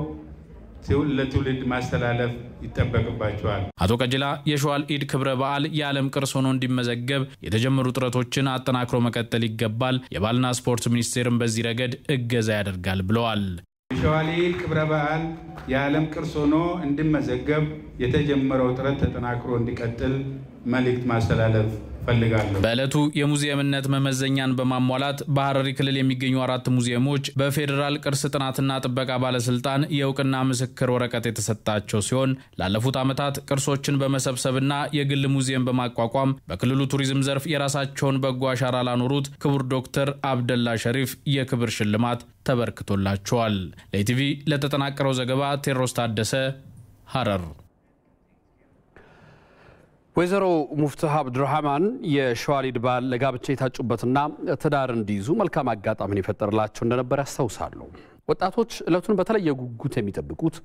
ለትውልድ ማስተላለፍ ይጠበቅባቸዋል። አቶ ቀጅላ የሸዋል ኢድ ክብረ በዓል የዓለም ቅርስ ሆኖ እንዲመዘገብ የተጀመሩ ጥረቶችን አጠናክሮ መቀጠል ይገባል፣ የባህልና ስፖርት ሚኒስቴርም በዚህ ረገድ እገዛ ያደርጋል ብለዋል። የሸዋሌ ክብረ በዓል የዓለም ቅርስ ሆኖ እንዲመዘገብ የተጀመረው ጥረት ተጠናክሮ እንዲቀጥል መልእክት ማስተላለፍ ፈልጋለሁ። በዕለቱ የሙዚየምነት መመዘኛን በማሟላት በሐረሪ ክልል የሚገኙ አራት ሙዚየሞች በፌዴራል ቅርስ ጥናትና ጥበቃ ባለስልጣን የእውቅና ምስክር ወረቀት የተሰጣቸው ሲሆን ላለፉት ዓመታት ቅርሶችን በመሰብሰብና የግል ሙዚየም በማቋቋም በክልሉ ቱሪዝም ዘርፍ የራሳቸውን በጎ አሻራ ላኖሩት ክቡር ዶክተር አብደላ ሸሪፍ የክብር ሽልማት ተበርክቶላቸዋል። ለኢቲቪ ለተጠናቀረው ዘገባ ቴዎድሮስ ታደሰ ሐረር ወይዘሮ ሙፍትህ አብዱራህማን የሸዋሊድ ባል ለጋብቻ የታጩበትና ትዳር እንዲይዙ መልካም አጋጣሚን የፈጠረላቸው እንደነበር ያስታውሳሉ። ወጣቶች እለቱን በተለየ ጉጉት የሚጠብቁት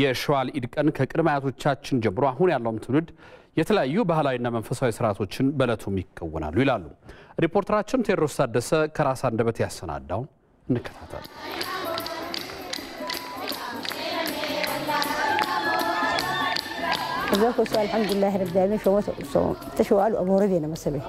የሸዋል ኢድ ቀን ከቅድመ አያቶቻችን ጀምሮ አሁን ያለውም ትውልድ የተለያዩ ባህላዊና መንፈሳዊ ስርዓቶችን በእለቱም ይከወናሉ ይላሉ። ሪፖርተራችን ቴዎድሮስ ታደሰ ከራስ አንደበት ያሰናዳውን እንከታተል። الحمد لله رب العالمين شو تشوال أبو ما مسبه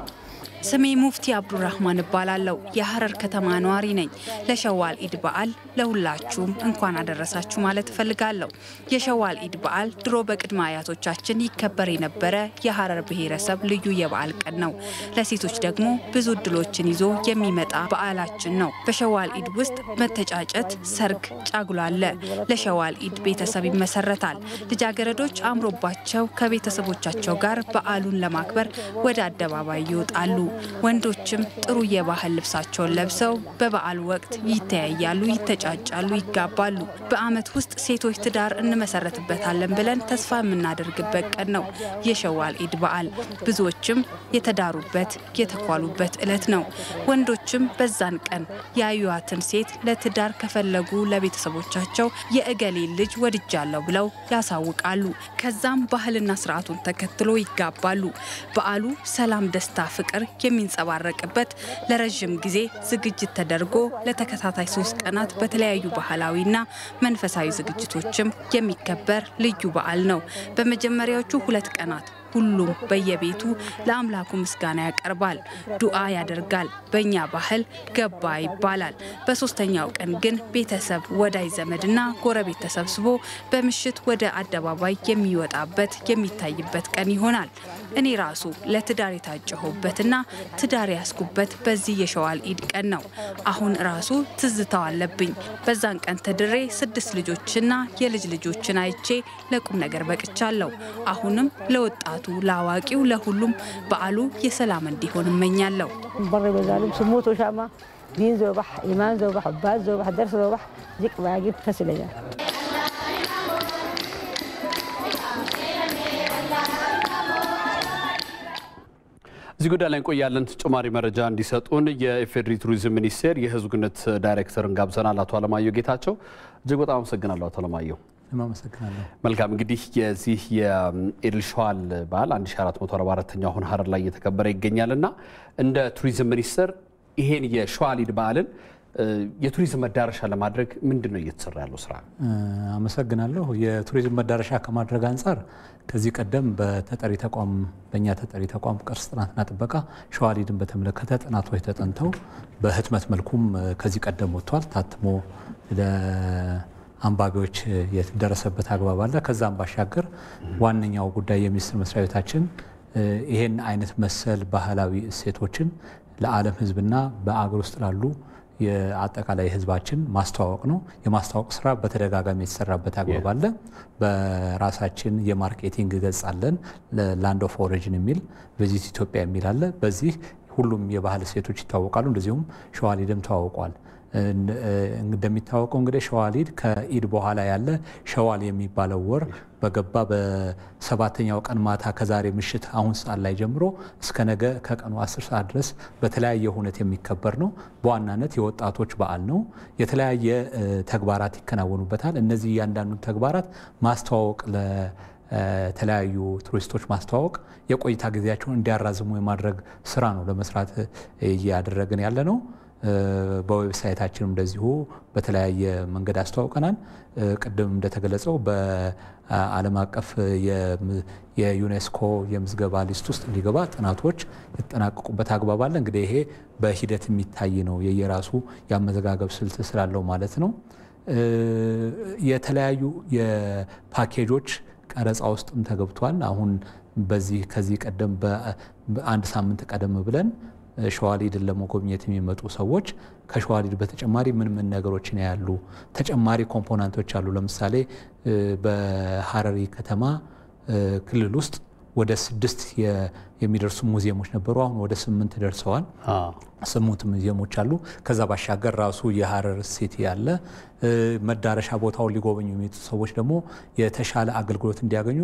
ስሜ ሙፍቲ አብዱራህማን እባላለሁ። የሀረር ከተማ ነዋሪ ነኝ። ለሸዋል ኢድ በዓል ለሁላችሁም እንኳን አደረሳችሁ ማለት እፈልጋለሁ። የሸዋል ኢድ በዓል ድሮ በቅድመ አያቶቻችን ይከበር የነበረ የሀረር ብሔረሰብ ልዩ የበዓል ቀን ነው። ለሴቶች ደግሞ ብዙ እድሎችን ይዞ የሚመጣ በዓላችን ነው። በሸዋል ኢድ ውስጥ መተጫጨት፣ ሰርግ፣ ጫጉላ አለ። ለሸዋል ኢድ ቤተሰብ ይመሰረታል። ልጃገረዶች አምሮባቸው ከቤተሰቦቻቸው ጋር በዓሉን ለማክበር ወደ አደባባይ ይወጣሉ። ወንዶችም ጥሩ የባህል ልብሳቸውን ለብሰው በበዓል ወቅት ይተያያሉ፣ ይተጫጫሉ፣ ይጋባሉ። በዓመት ውስጥ ሴቶች ትዳር እንመሰረትበታለን ብለን ተስፋ የምናደርግበት ቀን ነው የሸዋል ኢድ በዓል። ብዙዎችም የተዳሩበት የተኳሉበት ዕለት ነው። ወንዶችም በዛን ቀን ያዩዋትን ሴት ለትዳር ከፈለጉ ለቤተሰቦቻቸው የእገሌ ልጅ ወድጃለሁ ብለው ያሳውቃሉ። ከዛም ባህልና ስርዓቱን ተከትሎ ይጋባሉ። በዓሉ ሰላም፣ ደስታ፣ ፍቅር የሚንጸባረቅበት ለረዥም ጊዜ ዝግጅት ተደርጎ ለተከታታይ ሶስት ቀናት በተለያዩ ባህላዊና መንፈሳዊ ዝግጅቶችም የሚከበር ልዩ በዓል ነው። በመጀመሪያዎቹ ሁለት ቀናት ሁሉም በየቤቱ ለአምላኩ ምስጋና ያቀርባል፣ ዱዓ ያደርጋል። በእኛ ባህል ገባ ይባላል። በሶስተኛው ቀን ግን ቤተሰብ፣ ወዳጅ ዘመድና ጎረቤት ተሰብስቦ በምሽት ወደ አደባባይ የሚወጣበት የሚታይበት ቀን ይሆናል። እኔ ራሱ ለትዳር የታጨሁበትና ትዳር ያስኩበት በዚህ የሸዋል ኢድ ቀን ነው። አሁን ራሱ ትዝታው አለብኝ። በዛን ቀን ተድሬ ስድስት ልጆችና የልጅ ልጆችን አይቼ ለቁም ነገር በቅቻለሁ። አሁንም ለወጣቱ ለአዋቂው፣ ለሁሉም በዓሉ የሰላም እንዲሆን እመኛለሁ። እዚህ ጉዳይ ላይ እንቆያለን። ተጨማሪ መረጃ እንዲሰጡን የኢፌዴሪ ቱሪዝም ሚኒስቴር የህዝብ ግንኙነት ዳይሬክተርን ጋብዘናል። አቶ አለማየሁ ጌታቸው፣ እጅግ በጣም አመሰግናለሁ አቶ አለማየሁ። አመሰግናለሁ። መልካም እንግዲህ የዚህ የኢድልሸዋል በዓል 1444 ኛው አሁን ሀረር ላይ እየተከበረ ይገኛል እና እንደ ቱሪዝም ሚኒስትር ይሄን የሸዋሊድ በዓልን የቱሪዝም መዳረሻ ለማድረግ ምንድን ነው እየተሰራ ያለው ስራ? አመሰግናለሁ። የቱሪዝም መዳረሻ ከማድረግ አንጻር ከዚህ ቀደም በተጠሪ ተቋም በእኛ ተጠሪ ተቋም ቅርስ ጥናትና ጥበቃ ሸዋሊድን በተመለከተ ጥናቶች ተጠንተው በህትመት መልኩም ከዚህ ቀደም ወጥቷል ታትሞ አንባቢዎች የደረሰበት አግባብ አለ። ከዛም ባሻገር ዋነኛው ጉዳይ የሚኒስትር መስሪያ ቤታችን ይሄን አይነት መሰል ባህላዊ እሴቶችን ለዓለም ሕዝብና በአገር ውስጥ ላሉ የአጠቃላይ ሕዝባችን ማስተዋወቅ ነው። የማስተዋወቅ ስራ በተደጋጋሚ የተሰራበት አግባብ አለ። በራሳችን የማርኬቲንግ ገጽ አለን። ላንድ ኦፍ ኦሪጅን የሚል ቪዚት ኢትዮጵያ የሚል አለ። በዚህ ሁሉም የባህል እሴቶች ይታወቃሉ። እንደዚሁም ሸዋሊደም ተዋውቋል። እንደሚታወቀው እንግዲህ ሸዋሊድ ከኢድ በኋላ ያለ ሸዋል የሚባለው ወር በገባ በሰባተኛው ቀን ማታ ከዛሬ ምሽት አሁን ሰዓት ላይ ጀምሮ እስከ ነገ ከቀኑ አስር ሰዓት ድረስ በተለያየ ሁነት የሚከበር ነው። በዋናነት የወጣቶች በዓል ነው። የተለያየ ተግባራት ይከናወኑበታል። እነዚህ እያንዳንዱ ተግባራት ማስተዋወቅ ተለያዩ ቱሪስቶች ማስተዋወቅ የቆይታ ጊዜያቸውን እንዲያራዝሙ የማድረግ ስራ ነው ለመስራት እያደረግን ያለ ነው። በዌብሳይታችንም እንደዚሁ በተለያየ መንገድ አስተዋውቀናል። ቅድም እንደተገለጸው በዓለም አቀፍ የዩኔስኮ የምዝገባ ሊስት ውስጥ እንዲገባ ጥናቶች የተጠናቀቁበት አግባብ አለ። እንግዲህ ይሄ በሂደት የሚታይ ነው። የየራሱ የአመዘጋገብ ስልት ስላለው ማለት ነው። የተለያዩ የፓኬጆች ቀረጻ ውስጥም ተገብቷል። አሁን በዚህ ከዚህ ቀደም በአንድ ሳምንት ቀደም ብለን ሸዋሊድን ለመጎብኘት የሚመጡ ሰዎች ከሸዋሊድ በተጨማሪ ምን ምን ነገሮችን ያሉ ተጨማሪ ኮምፖናንቶች አሉ። ለምሳሌ በሀረሪ ከተማ ክልል ውስጥ ወደ ስድስት የሚደርሱ ሙዚየሞች ነበሩ። አሁን ወደ ስምንት ደርሰዋል። ስምንት ሙዚየሞች አሉ። ከዛ ባሻገር ራሱ የሀረር ሲቲ ያለ መዳረሻ ቦታውን ሊጎበኙ የሚመጡ ሰዎች ደግሞ የተሻለ አገልግሎት እንዲያገኙ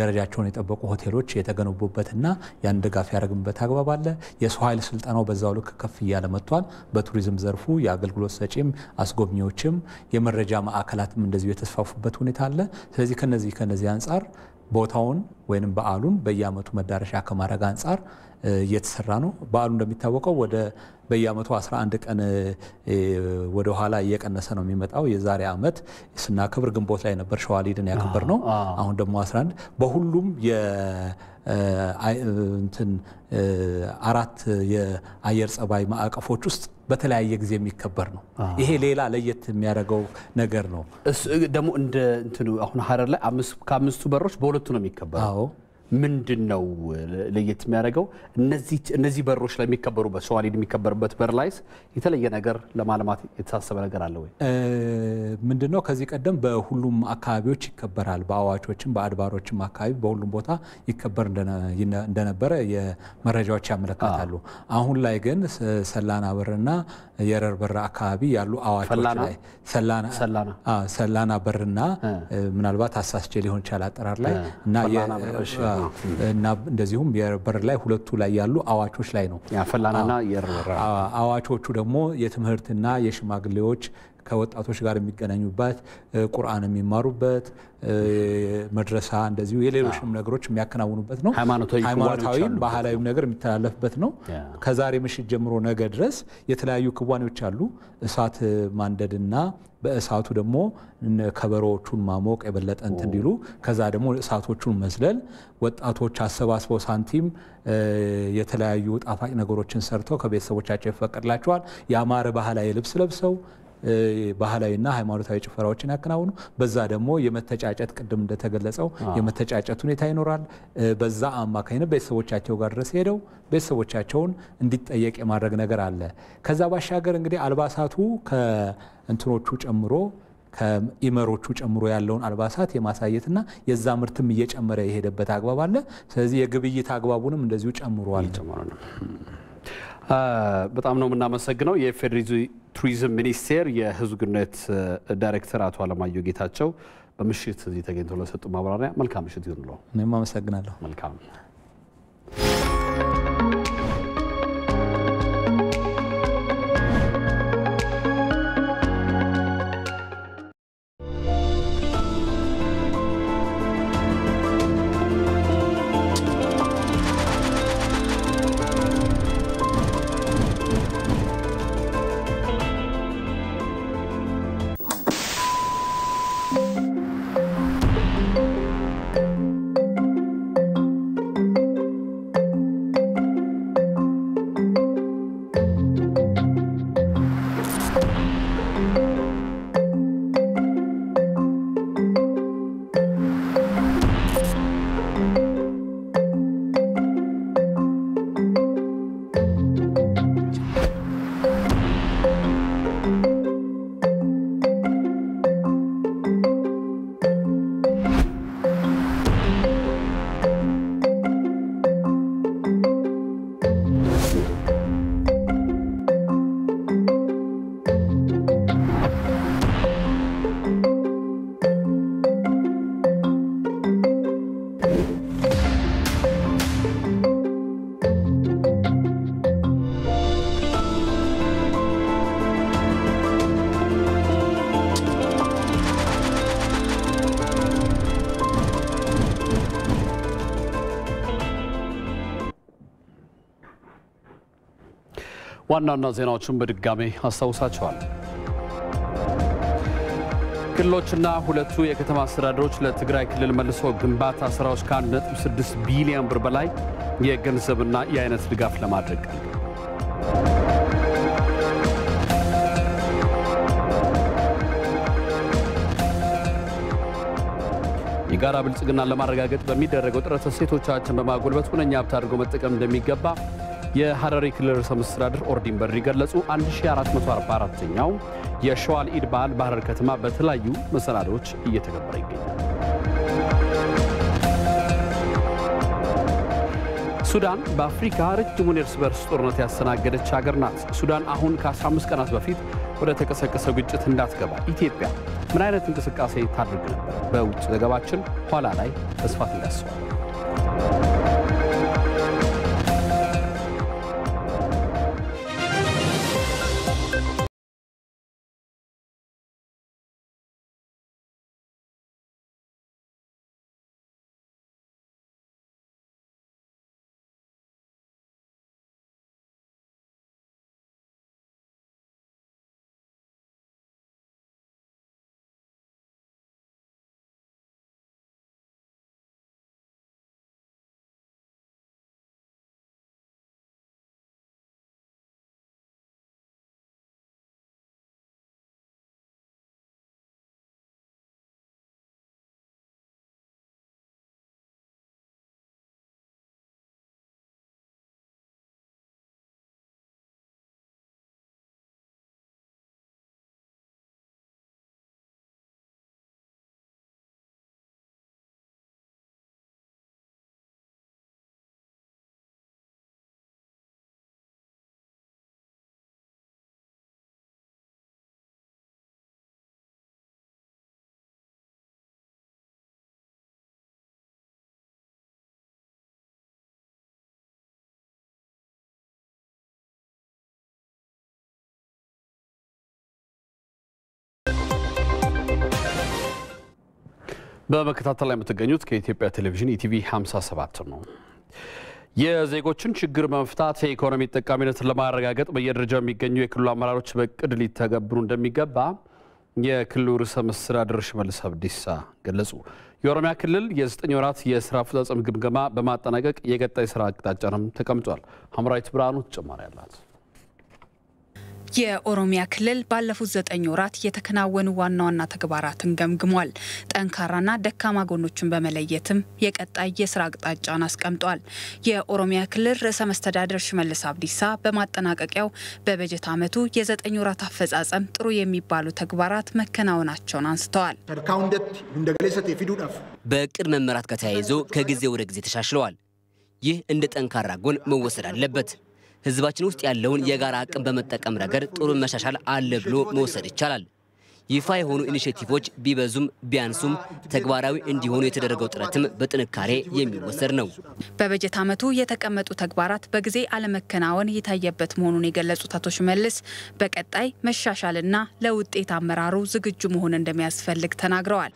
ደረጃቸውን የጠበቁ ሆቴሎች የተገነቡበትና ያን ድጋፍ ያደረግንበት አግባብ አለ። የሰው ኃይል ስልጠናው በዛው ልክ ከፍ እያለ መጥቷል። በቱሪዝም ዘርፉ የአገልግሎት ሰጪም አስጎብኚዎችም የመረጃ ማዕከላትም እንደዚሁ የተስፋፉበት ሁኔታ አለ። ስለዚህ ከነዚህ ከነዚህ አንጻር ቦታውን ወይም በዓሉን በየዓመቱ መዳረሻ ከማድረግ አንጻር እየተሰራ ነው። በዓሉ እንደሚታወቀው ወደ በየዓመቱ 11 ቀን ወደ ኋላ እየቀነሰ ነው የሚመጣው። የዛሬ ዓመት ስናከብር ግንቦት ላይ ነበር ሸዋሊድን ያከበር ነው። አሁን ደግሞ 11 በሁሉም እንትን አራት የአየር ጸባይ ማዕቀፎች ውስጥ በተለያየ ጊዜ የሚከበር ነው። ይሄ ሌላ ለየት የሚያደርገው ነገር ነው። ደግሞ እንደ እንትኑ አሁን ሀረር ላይ ከአምስቱ በሮች በሁለቱ ነው የሚከበረው። ምንድን ነው ለየት የሚያደርገው? እነዚህ በሮች ላይ የሚከበሩበት ሶማሌድ የሚከበርበት በር ላይስ የተለየ ነገር ለማልማት የተሳሰበ ነገር አለ ወይ? ምንድን ነው ከዚህ ቀደም በሁሉም አካባቢዎች ይከበራል። በአዋቾችም በአድባሮችም አካባቢ በሁሉም ቦታ ይከበር እንደነበረ መረጃዎች ያመለክታሉ። አሁን ላይ ግን ሰላና በርና የረር በር አካባቢ ያሉ አዋጮች ላይ ሰላና በርና ምናልባት አሳስቼ ሊሆን ይችላል አጠራር ላይ እና እና እንደዚሁም የበር ላይ ሁለቱ ላይ ያሉ አዋቾች ላይ ነው። አዋቾቹ ደግሞ የትምህርትና የሽማግሌዎች ከወጣቶች ጋር የሚገናኙበት፣ ቁርአን የሚማሩበት፣ መድረሳ እንደዚሁ የሌሎችም ነገሮች የሚያከናውኑበት ነው። ሃይማኖታዊ ባህላዊ ነገር የሚተላለፍበት ነው። ከዛሬ ምሽት ጀምሮ ነገ ድረስ የተለያዩ ክዋኔዎች አሉ። እሳት ማንደድና በእሳቱ ደግሞ ከበሮዎቹን ማሞቅ የበለጠ እንትን እንዲሉ፣ ከዛ ደግሞ እሳቶቹን መዝለል፣ ወጣቶች አሰባስበው ሳንቲም የተለያዩ ጣፋጭ ነገሮችን ሰርተው ከቤተሰቦቻቸው ይፈቀድላቸዋል። የአማረ ባህላዊ ልብስ ለብሰው ባህላዊና ሃይማኖታዊ ጭፈራዎችን ያከናውኑ። በዛ ደግሞ የመተጫጨት ቅድም እንደተገለጸው የመተጫጨት ሁኔታ ይኖራል። በዛ አማካኝነት ቤተሰቦቻቸው ጋር ድረስ ሄደው ቤተሰቦቻቸውን እንዲጠየቅ የማድረግ ነገር አለ። ከዛ ባሻገር እንግዲህ አልባሳቱ ከእንትኖቹ ጨምሮ ከኢመሮቹ ጨምሮ ያለውን አልባሳት የማሳየትና የዛ ምርትም እየጨመረ የሄደበት አግባብ አለ። ስለዚህ የግብይት አግባቡንም እንደዚሁ ጨምሯል። በጣም ነው የምናመሰግነው። የኢፌዴሪ ቱሪዝም ሚኒስቴር የህዝብ ግንኙነት ዳይሬክተር አቶ አለማየሁ ጌታቸው በምሽት እዚህ ተገኝተው ለሰጡ ማብራሪያ መልካም ምሽት ይሁንልዎ። እኔም አመሰግናለሁ። መልካም ዋና ዋና ዜናዎቹን በድጋሜ አስታውሳቸዋል። ክልሎችና ሁለቱ የከተማ አስተዳደሮች ለትግራይ ክልል መልሶ ግንባታ ስራዎች ከ1.6 ቢሊዮን ብር በላይ የገንዘብና የአይነት ድጋፍ ለማድረግ የጋራ ብልጽግና ለማረጋገጥ በሚደረገው ጥረት እሴቶቻችን በማጎልበት ሁነኛ ሀብት አድርጎ መጠቀም እንደሚገባ የሐረሪ ክልል ርዕሰ መስተዳድር ኦርዲን በድሪ ገለጹ። 1444ኛው የሸዋል ኢድ በዓል በሐረር ከተማ በተለያዩ መሰናዶዎች እየተከበረ ይገኛል። ሱዳን በአፍሪካ ረጅሙን እርስ በርስ ጦርነት ያስተናገደች ሀገር ናት። ሱዳን አሁን ከ15 ቀናት በፊት ወደ ተቀሰቀሰው ግጭት እንዳትገባ ኢትዮጵያ ምን አይነት እንቅስቃሴ ታድርግ ነበር? በውጭ ዘገባችን ኋላ ላይ በስፋት እንዳስሰዋል። በመከታተል ላይ የምትገኙት ከኢትዮጵያ ቴሌቪዥን ኢቲቪ 57 ነው። የዜጎችን ችግር መፍታት የኢኮኖሚ ጠቃሚነትን ለማረጋገጥ በየደረጃው የሚገኙ የክልሉ አመራሮች በእቅድ ሊተገብሩ እንደሚገባ የክልሉ ርዕሰ መስተዳድር ሽመልስ አብዲሳ ገለጹ። የኦሮሚያ ክልል የዘጠኝ ወራት የስራ አፈጻጸም ግምገማ በማጠናቀቅ የቀጣይ ስራ አቅጣጫንም ተቀምጧል። ሀምራዊት ብርሃኑ ተጨማሪ አላት። የኦሮሚያ ክልል ባለፉት ዘጠኝ ወራት የተከናወኑ ዋና ዋና ተግባራትን ገምግሟል። ጠንካራና ደካማ ጎኖችን በመለየትም የቀጣይ የስራ አቅጣጫን አስቀምጧል። የኦሮሚያ ክልል ርዕሰ መስተዳደር ሽመልስ አብዲሳ በማጠናቀቂያው በበጀት ዓመቱ የዘጠኝ ወራት አፈጻጸም ጥሩ የሚባሉ ተግባራት መከናወናቸውን አንስተዋል። በእቅድ መመራት ከተያይዞ ከጊዜ ወደ ጊዜ ተሻሽለዋል። ይህ እንደ ጠንካራ ጎን መወሰድ አለበት። ህዝባችን ውስጥ ያለውን የጋራ አቅም በመጠቀም ረገድ ጥሩ መሻሻል አለ ብሎ መውሰድ ይቻላል። ይፋ የሆኑ ኢኒሽቲቮች ቢበዙም ቢያንሱም ተግባራዊ እንዲሆኑ የተደረገው ጥረትም በጥንካሬ የሚወሰድ ነው። በበጀት ዓመቱ የተቀመጡ ተግባራት በጊዜ አለመከናወን የታየበት መሆኑን የገለጹት አቶ ሽመልስ በቀጣይ መሻሻልና ለውጤት አመራሩ ዝግጁ መሆን እንደሚያስፈልግ ተናግረዋል።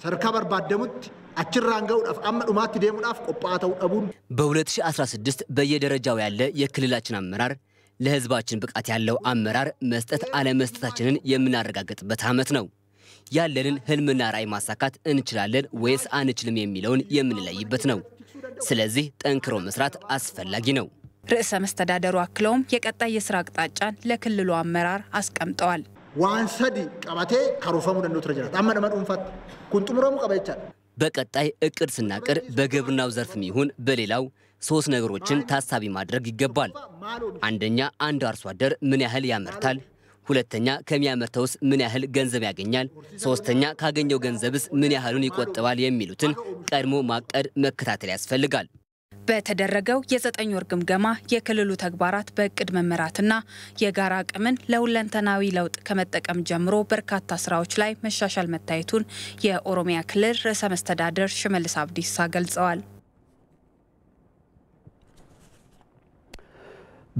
አችራን ገውዳፍ አመ ዱማት ደሙዳፍ ቆጳ ደቡን በ2016 በየደረጃው ያለ የክልላችን አመራር ለህዝባችን ብቃት ያለው አመራር መስጠት አለመስጠታችንን የምናረጋግጥበት ዓመት ነው። ያለንን ህልምና ራዕይ ማሳካት እንችላለን ወይስ አንችልም የሚለውን የምንለይበት ነው። ስለዚህ ጠንክሮ መስራት አስፈላጊ ነው። ርዕሰ መስተዳደሩ አክለውም የቀጣይ የስራ አቅጣጫን ለክልሉ አመራር አስቀምጠዋል። ዋንሰዲ ቀበቴ ከሩፈሙ ደንዶ ትረጅራት አመ ነመ ዱንፋት ኩን በቀጣይ እቅድ ስናቅድ በግብርናው ዘርፍም ይሁን በሌላው ሶስት ነገሮችን ታሳቢ ማድረግ ይገባል። አንደኛ አንድ አርሶ አደር ምን ያህል ያመርታል? ሁለተኛ ከሚያመርተውስ ምን ያህል ገንዘብ ያገኛል? ሶስተኛ ካገኘው ገንዘብስ ምን ያህሉን ይቆጥባል? የሚሉትን ቀድሞ ማቀድ መከታተል ያስፈልጋል። በተደረገው የዘጠኝ ወር ግምገማ የክልሉ ተግባራት በእቅድ መመራትና የጋራ አቅምን ለሁለንተናዊ ለውጥ ከመጠቀም ጀምሮ በርካታ ስራዎች ላይ መሻሻል መታየቱን የኦሮሚያ ክልል ርዕሰ መስተዳደር ሽመልስ አብዲሳ ገልጸዋል።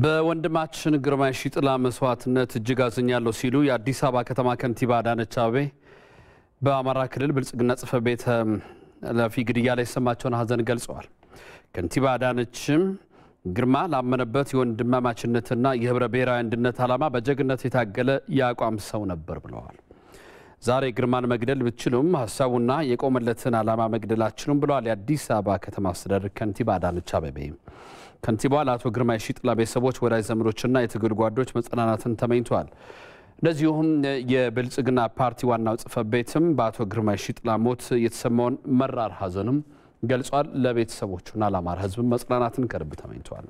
በወንድማችን ግርማ ሺጥላ መስዋዕትነት እጅግ አዝኛለሁ ሲሉ የአዲስ አበባ ከተማ ከንቲባ አዳነች አቤቤ በአማራ ክልል ብልጽግና ጽሕፈት ቤት ኃላፊ ግድያ ላይ የሰማቸውን ሀዘን ገልጸዋል። ከንቲባ አዳነችም ግርማ ላመነበት የወንድማማችነትና የህብረ ብሔራዊ አንድነት ዓላማ በጀግነት የታገለ የአቋም ሰው ነበር ብለዋል። ዛሬ ግርማን መግደል ብችሉም ሀሳቡና የቆመለትን ዓላማ መግደል አልችሉም ብለዋል የአዲስ አበባ ከተማ አስተዳደር ከንቲባ አዳነች አበቤ። ከንቲባ ለአቶ ግርማ የሺጥላ ቤተሰቦች፣ ወዳጅ ዘመዶችና የትግል ጓዶች መጽናናትን ተመኝተዋል። እንደዚሁም የብልጽግና ፓርቲ ዋናው ጽህፈት ቤትም በአቶ ግርማ የሺጥላ ሞት የተሰማውን መራር ሀዘንም ገልጿል። ለቤተሰቦቹና ለአማራ ህዝብ መጽናናትን ከልብ ተመኝተዋል።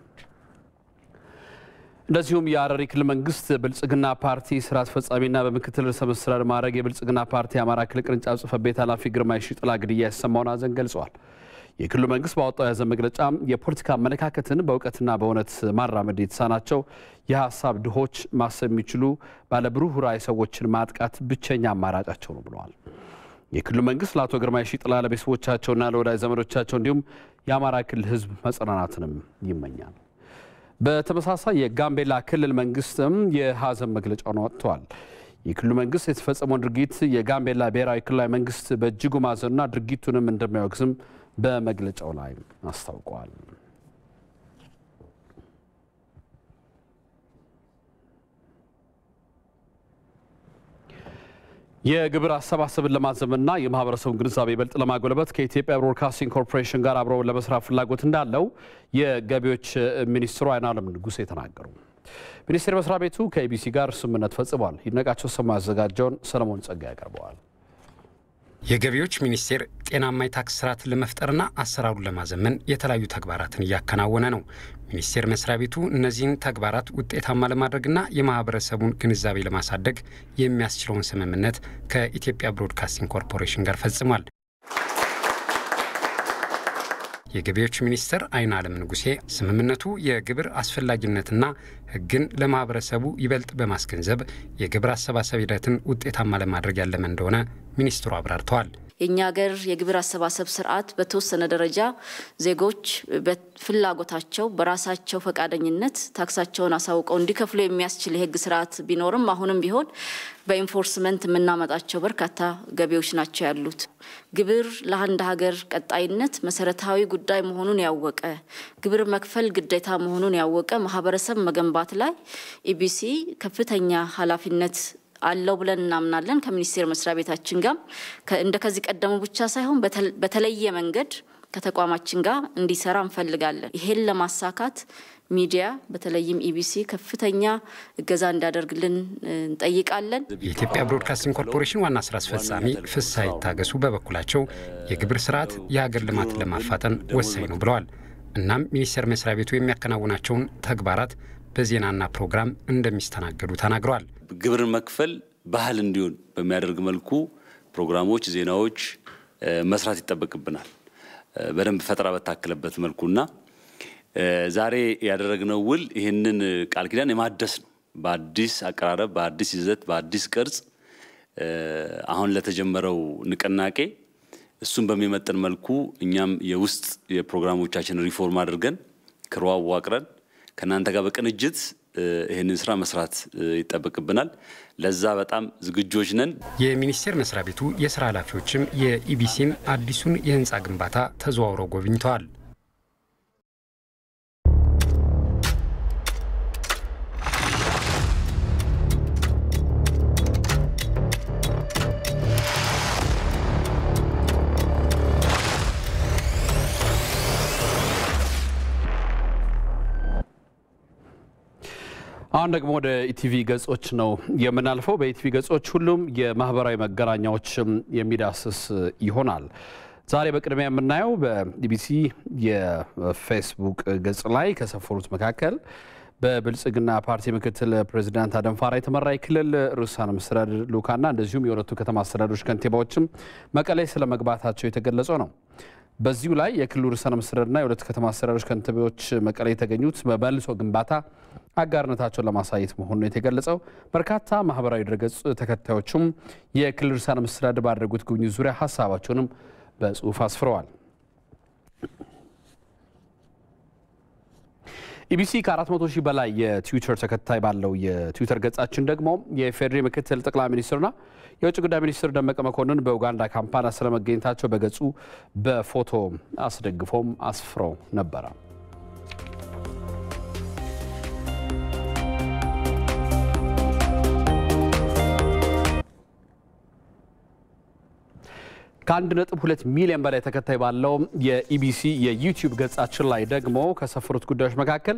እንደዚሁም የሐረሪ ክልል መንግስት ብልጽግና ፓርቲ ስራ አስፈጻሚና በምክትል ርዕሰ መስተዳድር ማዕረግ የብልጽግና ፓርቲ የአማራ ክልል ቅርንጫፍ ጽሕፈት ቤት ኃላፊ ግርማ የሺጥላ ግድያ ያሰማውን አዘን ገልጿል። የክልሉ መንግስት ባወጣው የያዘ መግለጫ የፖለቲካ አመለካከትን በእውቀትና በእውነት ማራመድ የተሳናቸው የሀሳብ ድሆች ማሰብ የሚችሉ ባለብሩህ ራዕይ ሰዎችን ማጥቃት ብቸኛ አማራጫቸው ነው ብለዋል። የክልሉ መንግስት ለአቶ ግርማ ሽጥላ ለቤተሰቦቻቸውና ለወዳጅ ዘመዶቻቸው እንዲሁም የአማራ ክልል ህዝብ መጽናናትንም ይመኛል። በተመሳሳይ የጋምቤላ ክልል መንግስትም የሀዘን መግለጫውን ወጥተዋል። የክልሉ መንግስት የተፈጸመውን ድርጊት የጋምቤላ ብሔራዊ ክልላዊ መንግስት በእጅጉ ማዘኑና ድርጊቱንም እንደሚያወግዝም በመግለጫው ላይ አስታውቀዋል። የግብር አሰባሰብን ለማዘመንና የማህበረሰቡን ግንዛቤ ይበልጥ ለማጎልበት ከኢትዮጵያ ብሮድካስቲንግ ኮርፖሬሽን ጋር አብረው ለመስራት ፍላጎት እንዳለው የገቢዎች ሚኒስትሩ አይናለም ንጉሴ ተናገሩ። ሚኒስቴር መስሪያ ቤቱ ከኢቢሲ ጋር ስምምነት ፈጽሟል። ይድነቃቸው ሰማ ያዘጋጀውን ሰለሞን ጸጋ ያቀርበዋል። የገቢዎች ሚኒስቴር ጤናማ የታክስ ስርዓትን ለመፍጠርና አሰራሩን ለማዘመን የተለያዩ ተግባራትን እያከናወነ ነው። ሚኒስቴር መስሪያ ቤቱ እነዚህን ተግባራት ውጤታማ ለማድረግና የማህበረሰቡን ግንዛቤ ለማሳደግ የሚያስችለውን ስምምነት ከኢትዮጵያ ብሮድካስቲንግ ኮርፖሬሽን ጋር ፈጽሟል። የገቢዎች ሚኒስትር አይን አለም ንጉሴ ስምምነቱ የግብር አስፈላጊነትና ሕግን ለማህበረሰቡ ይበልጥ በማስገንዘብ የግብር አሰባሰብ ሂደትን ውጤታማ ለማድረግ ያለመ እንደሆነ ሚኒስትሩ አብራርተዋል። የእኛ ሀገር የግብር አሰባሰብ ስርዓት በተወሰነ ደረጃ ዜጎች በፍላጎታቸው በራሳቸው ፈቃደኝነት ታክሳቸውን አሳውቀው እንዲከፍሉ የሚያስችል የህግ ስርዓት ቢኖርም አሁንም ቢሆን በኢንፎርስመንት የምናመጣቸው በርካታ ገቢዎች ናቸው ያሉት። ግብር ለአንድ ሀገር ቀጣይነት መሰረታዊ ጉዳይ መሆኑን ያወቀ ግብር መክፈል ግዴታ መሆኑን ያወቀ ማህበረሰብ መገንባት ላይ ኢቢሲ ከፍተኛ ኃላፊነት አለው ብለን እናምናለን። ከሚኒስቴር መስሪያ ቤታችን ጋር እንደ ከዚህ ቀደሙ ብቻ ሳይሆን በተለየ መንገድ ከተቋማችን ጋር እንዲሰራ እንፈልጋለን። ይሄን ለማሳካት ሚዲያ በተለይም ኢቢሲ ከፍተኛ እገዛ እንዲያደርግልን እንጠይቃለን። የኢትዮጵያ ብሮድካስቲንግ ኮርፖሬሽን ዋና ስራ አስፈጻሚ ፍሳ ይታገሱ በበኩላቸው የግብር ስርዓት የሀገር ልማት ለማፋጠን ወሳኝ ነው ብለዋል። እናም ሚኒስቴር መስሪያ ቤቱ የሚያከናውናቸውን ተግባራት በዜናና ፕሮግራም እንደሚስተናገዱ ተናግረዋል። ግብርን መክፈል ባህል እንዲሆን በሚያደርግ መልኩ ፕሮግራሞች፣ ዜናዎች መስራት ይጠበቅብናል። በደንብ ፈጠራ በታከለበት መልኩና ዛሬ ያደረግነው ውል ይህንን ቃል ኪዳን የማደስ ነው። በአዲስ አቀራረብ፣ በአዲስ ይዘት፣ በአዲስ ቅርጽ አሁን ለተጀመረው ንቅናቄ እሱን በሚመጥን መልኩ እኛም የውስጥ የፕሮግራሞቻችን ሪፎርም አድርገን ክሮ አዋቅረን ከእናንተ ጋር በቅንጅት ይህንን ስራ መስራት ይጠበቅብናል። ለዛ በጣም ዝግጆች ነን። የሚኒስቴር መስሪያ ቤቱ የስራ ኃላፊዎችም የኢቢሲን አዲሱን የህንፃ ግንባታ ተዘዋውረው ጎብኝተዋል። አሁን ደግሞ ወደ ኢቲቪ ገጾች ነው የምናልፈው። በኢቲቪ ገጾች ሁሉም የማህበራዊ መገናኛዎችም የሚዳስስ ይሆናል። ዛሬ በቅድሚያ የምናየው በኢቢሲ የፌስቡክ ገጽ ላይ ከሰፈሩት መካከል በብልጽግና ፓርቲ ምክትል ፕሬዚዳንት አደም ፋራ የተመራ የክልል ርዕሳነ መስተዳድር ልኡካንና እንደዚሁም የሁለቱ ከተማ አስተዳደሮች ከንቲባዎችም መቀሌ ስለመግባታቸው የተገለጸ ነው። በዚሁ ላይ የክልሉ ርዕሰ መስተዳድርና የሁለት ከተማ አስተዳደሮች ከንቲባዎች መቀሌ የተገኙት በመልሶ ግንባታ አጋርነታቸውን ለማሳየት መሆኑ የተገለጸው በርካታ ማህበራዊ ድረገጽ ተከታዮቹም የክልሉ ርዕሰ መስተዳድር ባደረጉት ጉብኝት ዙሪያ ሀሳባቸውንም በጽሁፍ አስፍረዋል። ኢቢሲ ከ400 ሺህ በላይ የትዊተር ተከታይ ባለው የትዊተር ገጻችን ደግሞ የፌዴሬ ምክትል ጠቅላይ ሚኒስትርና የውጭ ጉዳይ ሚኒስትር ደመቀ መኮንን በኡጋንዳ ካምፓላ ስለመገኘታቸው በገጹ በፎቶ አስደግፎም አስፍሮ ነበራል። ከአንድ ነጥብ ሁለት ሚሊዮን በላይ ተከታይ ባለው የኢቢሲ የዩቲዩብ ገጻችን ላይ ደግሞ ከሰፈሩት ጉዳዮች መካከል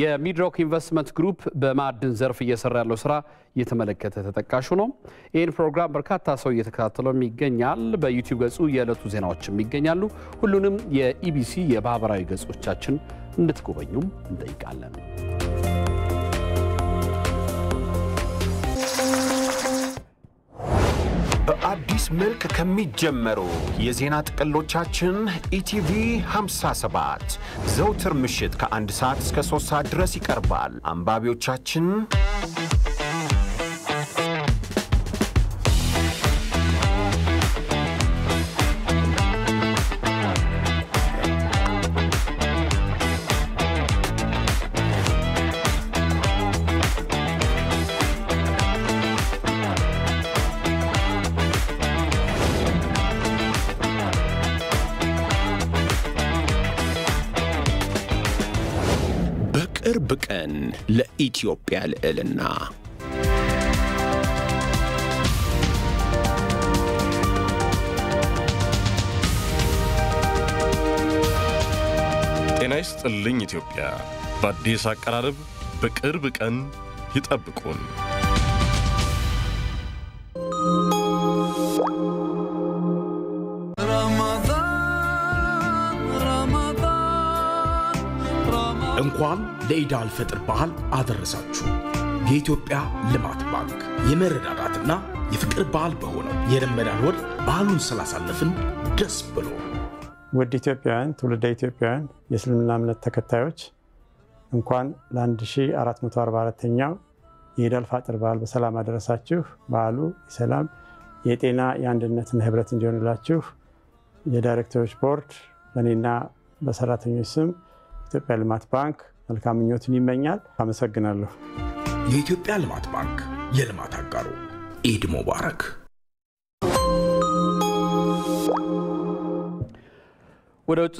የሚድሮክ ኢንቨስትመንት ግሩፕ በማዕድን ዘርፍ እየሰራ ያለው ስራ እየተመለከተ ተጠቃሹ ነው። ይህን ፕሮግራም በርካታ ሰው እየተከታተለው ይገኛል። በዩቲዩብ ገጹ የዕለቱ ዜናዎችም ይገኛሉ። ሁሉንም የኢቢሲ የማህበራዊ ገጾቻችን እንድትጎበኙም እንጠይቃለን። በአዲስ መልክ ከሚጀመሩ የዜና ጥቅሎቻችን ኢቲቪ 57 ዘውትር ምሽት ከአንድ ሰዓት እስከ 3 ሰዓት ድረስ ይቀርባል። አንባቢዎቻችን የቅርብ ቀን ለኢትዮጵያ ልዕልና ጤና ይስጥልኝ ኢትዮጵያ። በአዲስ አቀራረብ በቅርብ ቀን ይጠብቁን። ለኢድ አልፈጥር በዓል አደረሳችሁ። የኢትዮጵያ ልማት ባንክ የመረዳዳትና የፍቅር በዓል በሆነው የረመዳን ወር በዓሉን ስላሳለፍን ደስ ብሎ ውድ ኢትዮጵያውያን፣ ትውልደ ኢትዮጵያውያን፣ የእስልምና እምነት ተከታዮች እንኳን ለ1444ኛው የኢድ አልፈጥር በዓል በሰላም አደረሳችሁ። በዓሉ የሰላም የጤና የአንድነትን ህብረት እንዲሆንላችሁ የዳይሬክተሮች ቦርድ በእኔና በሰራተኞች ስም ኢትዮጵያ ልማት ባንክ መልካም ምኞትን ይመኛል። አመሰግናለሁ። የኢትዮጵያ ልማት ባንክ የልማት አጋሩ ኢድ ሙባረክ። ወደ ውጭ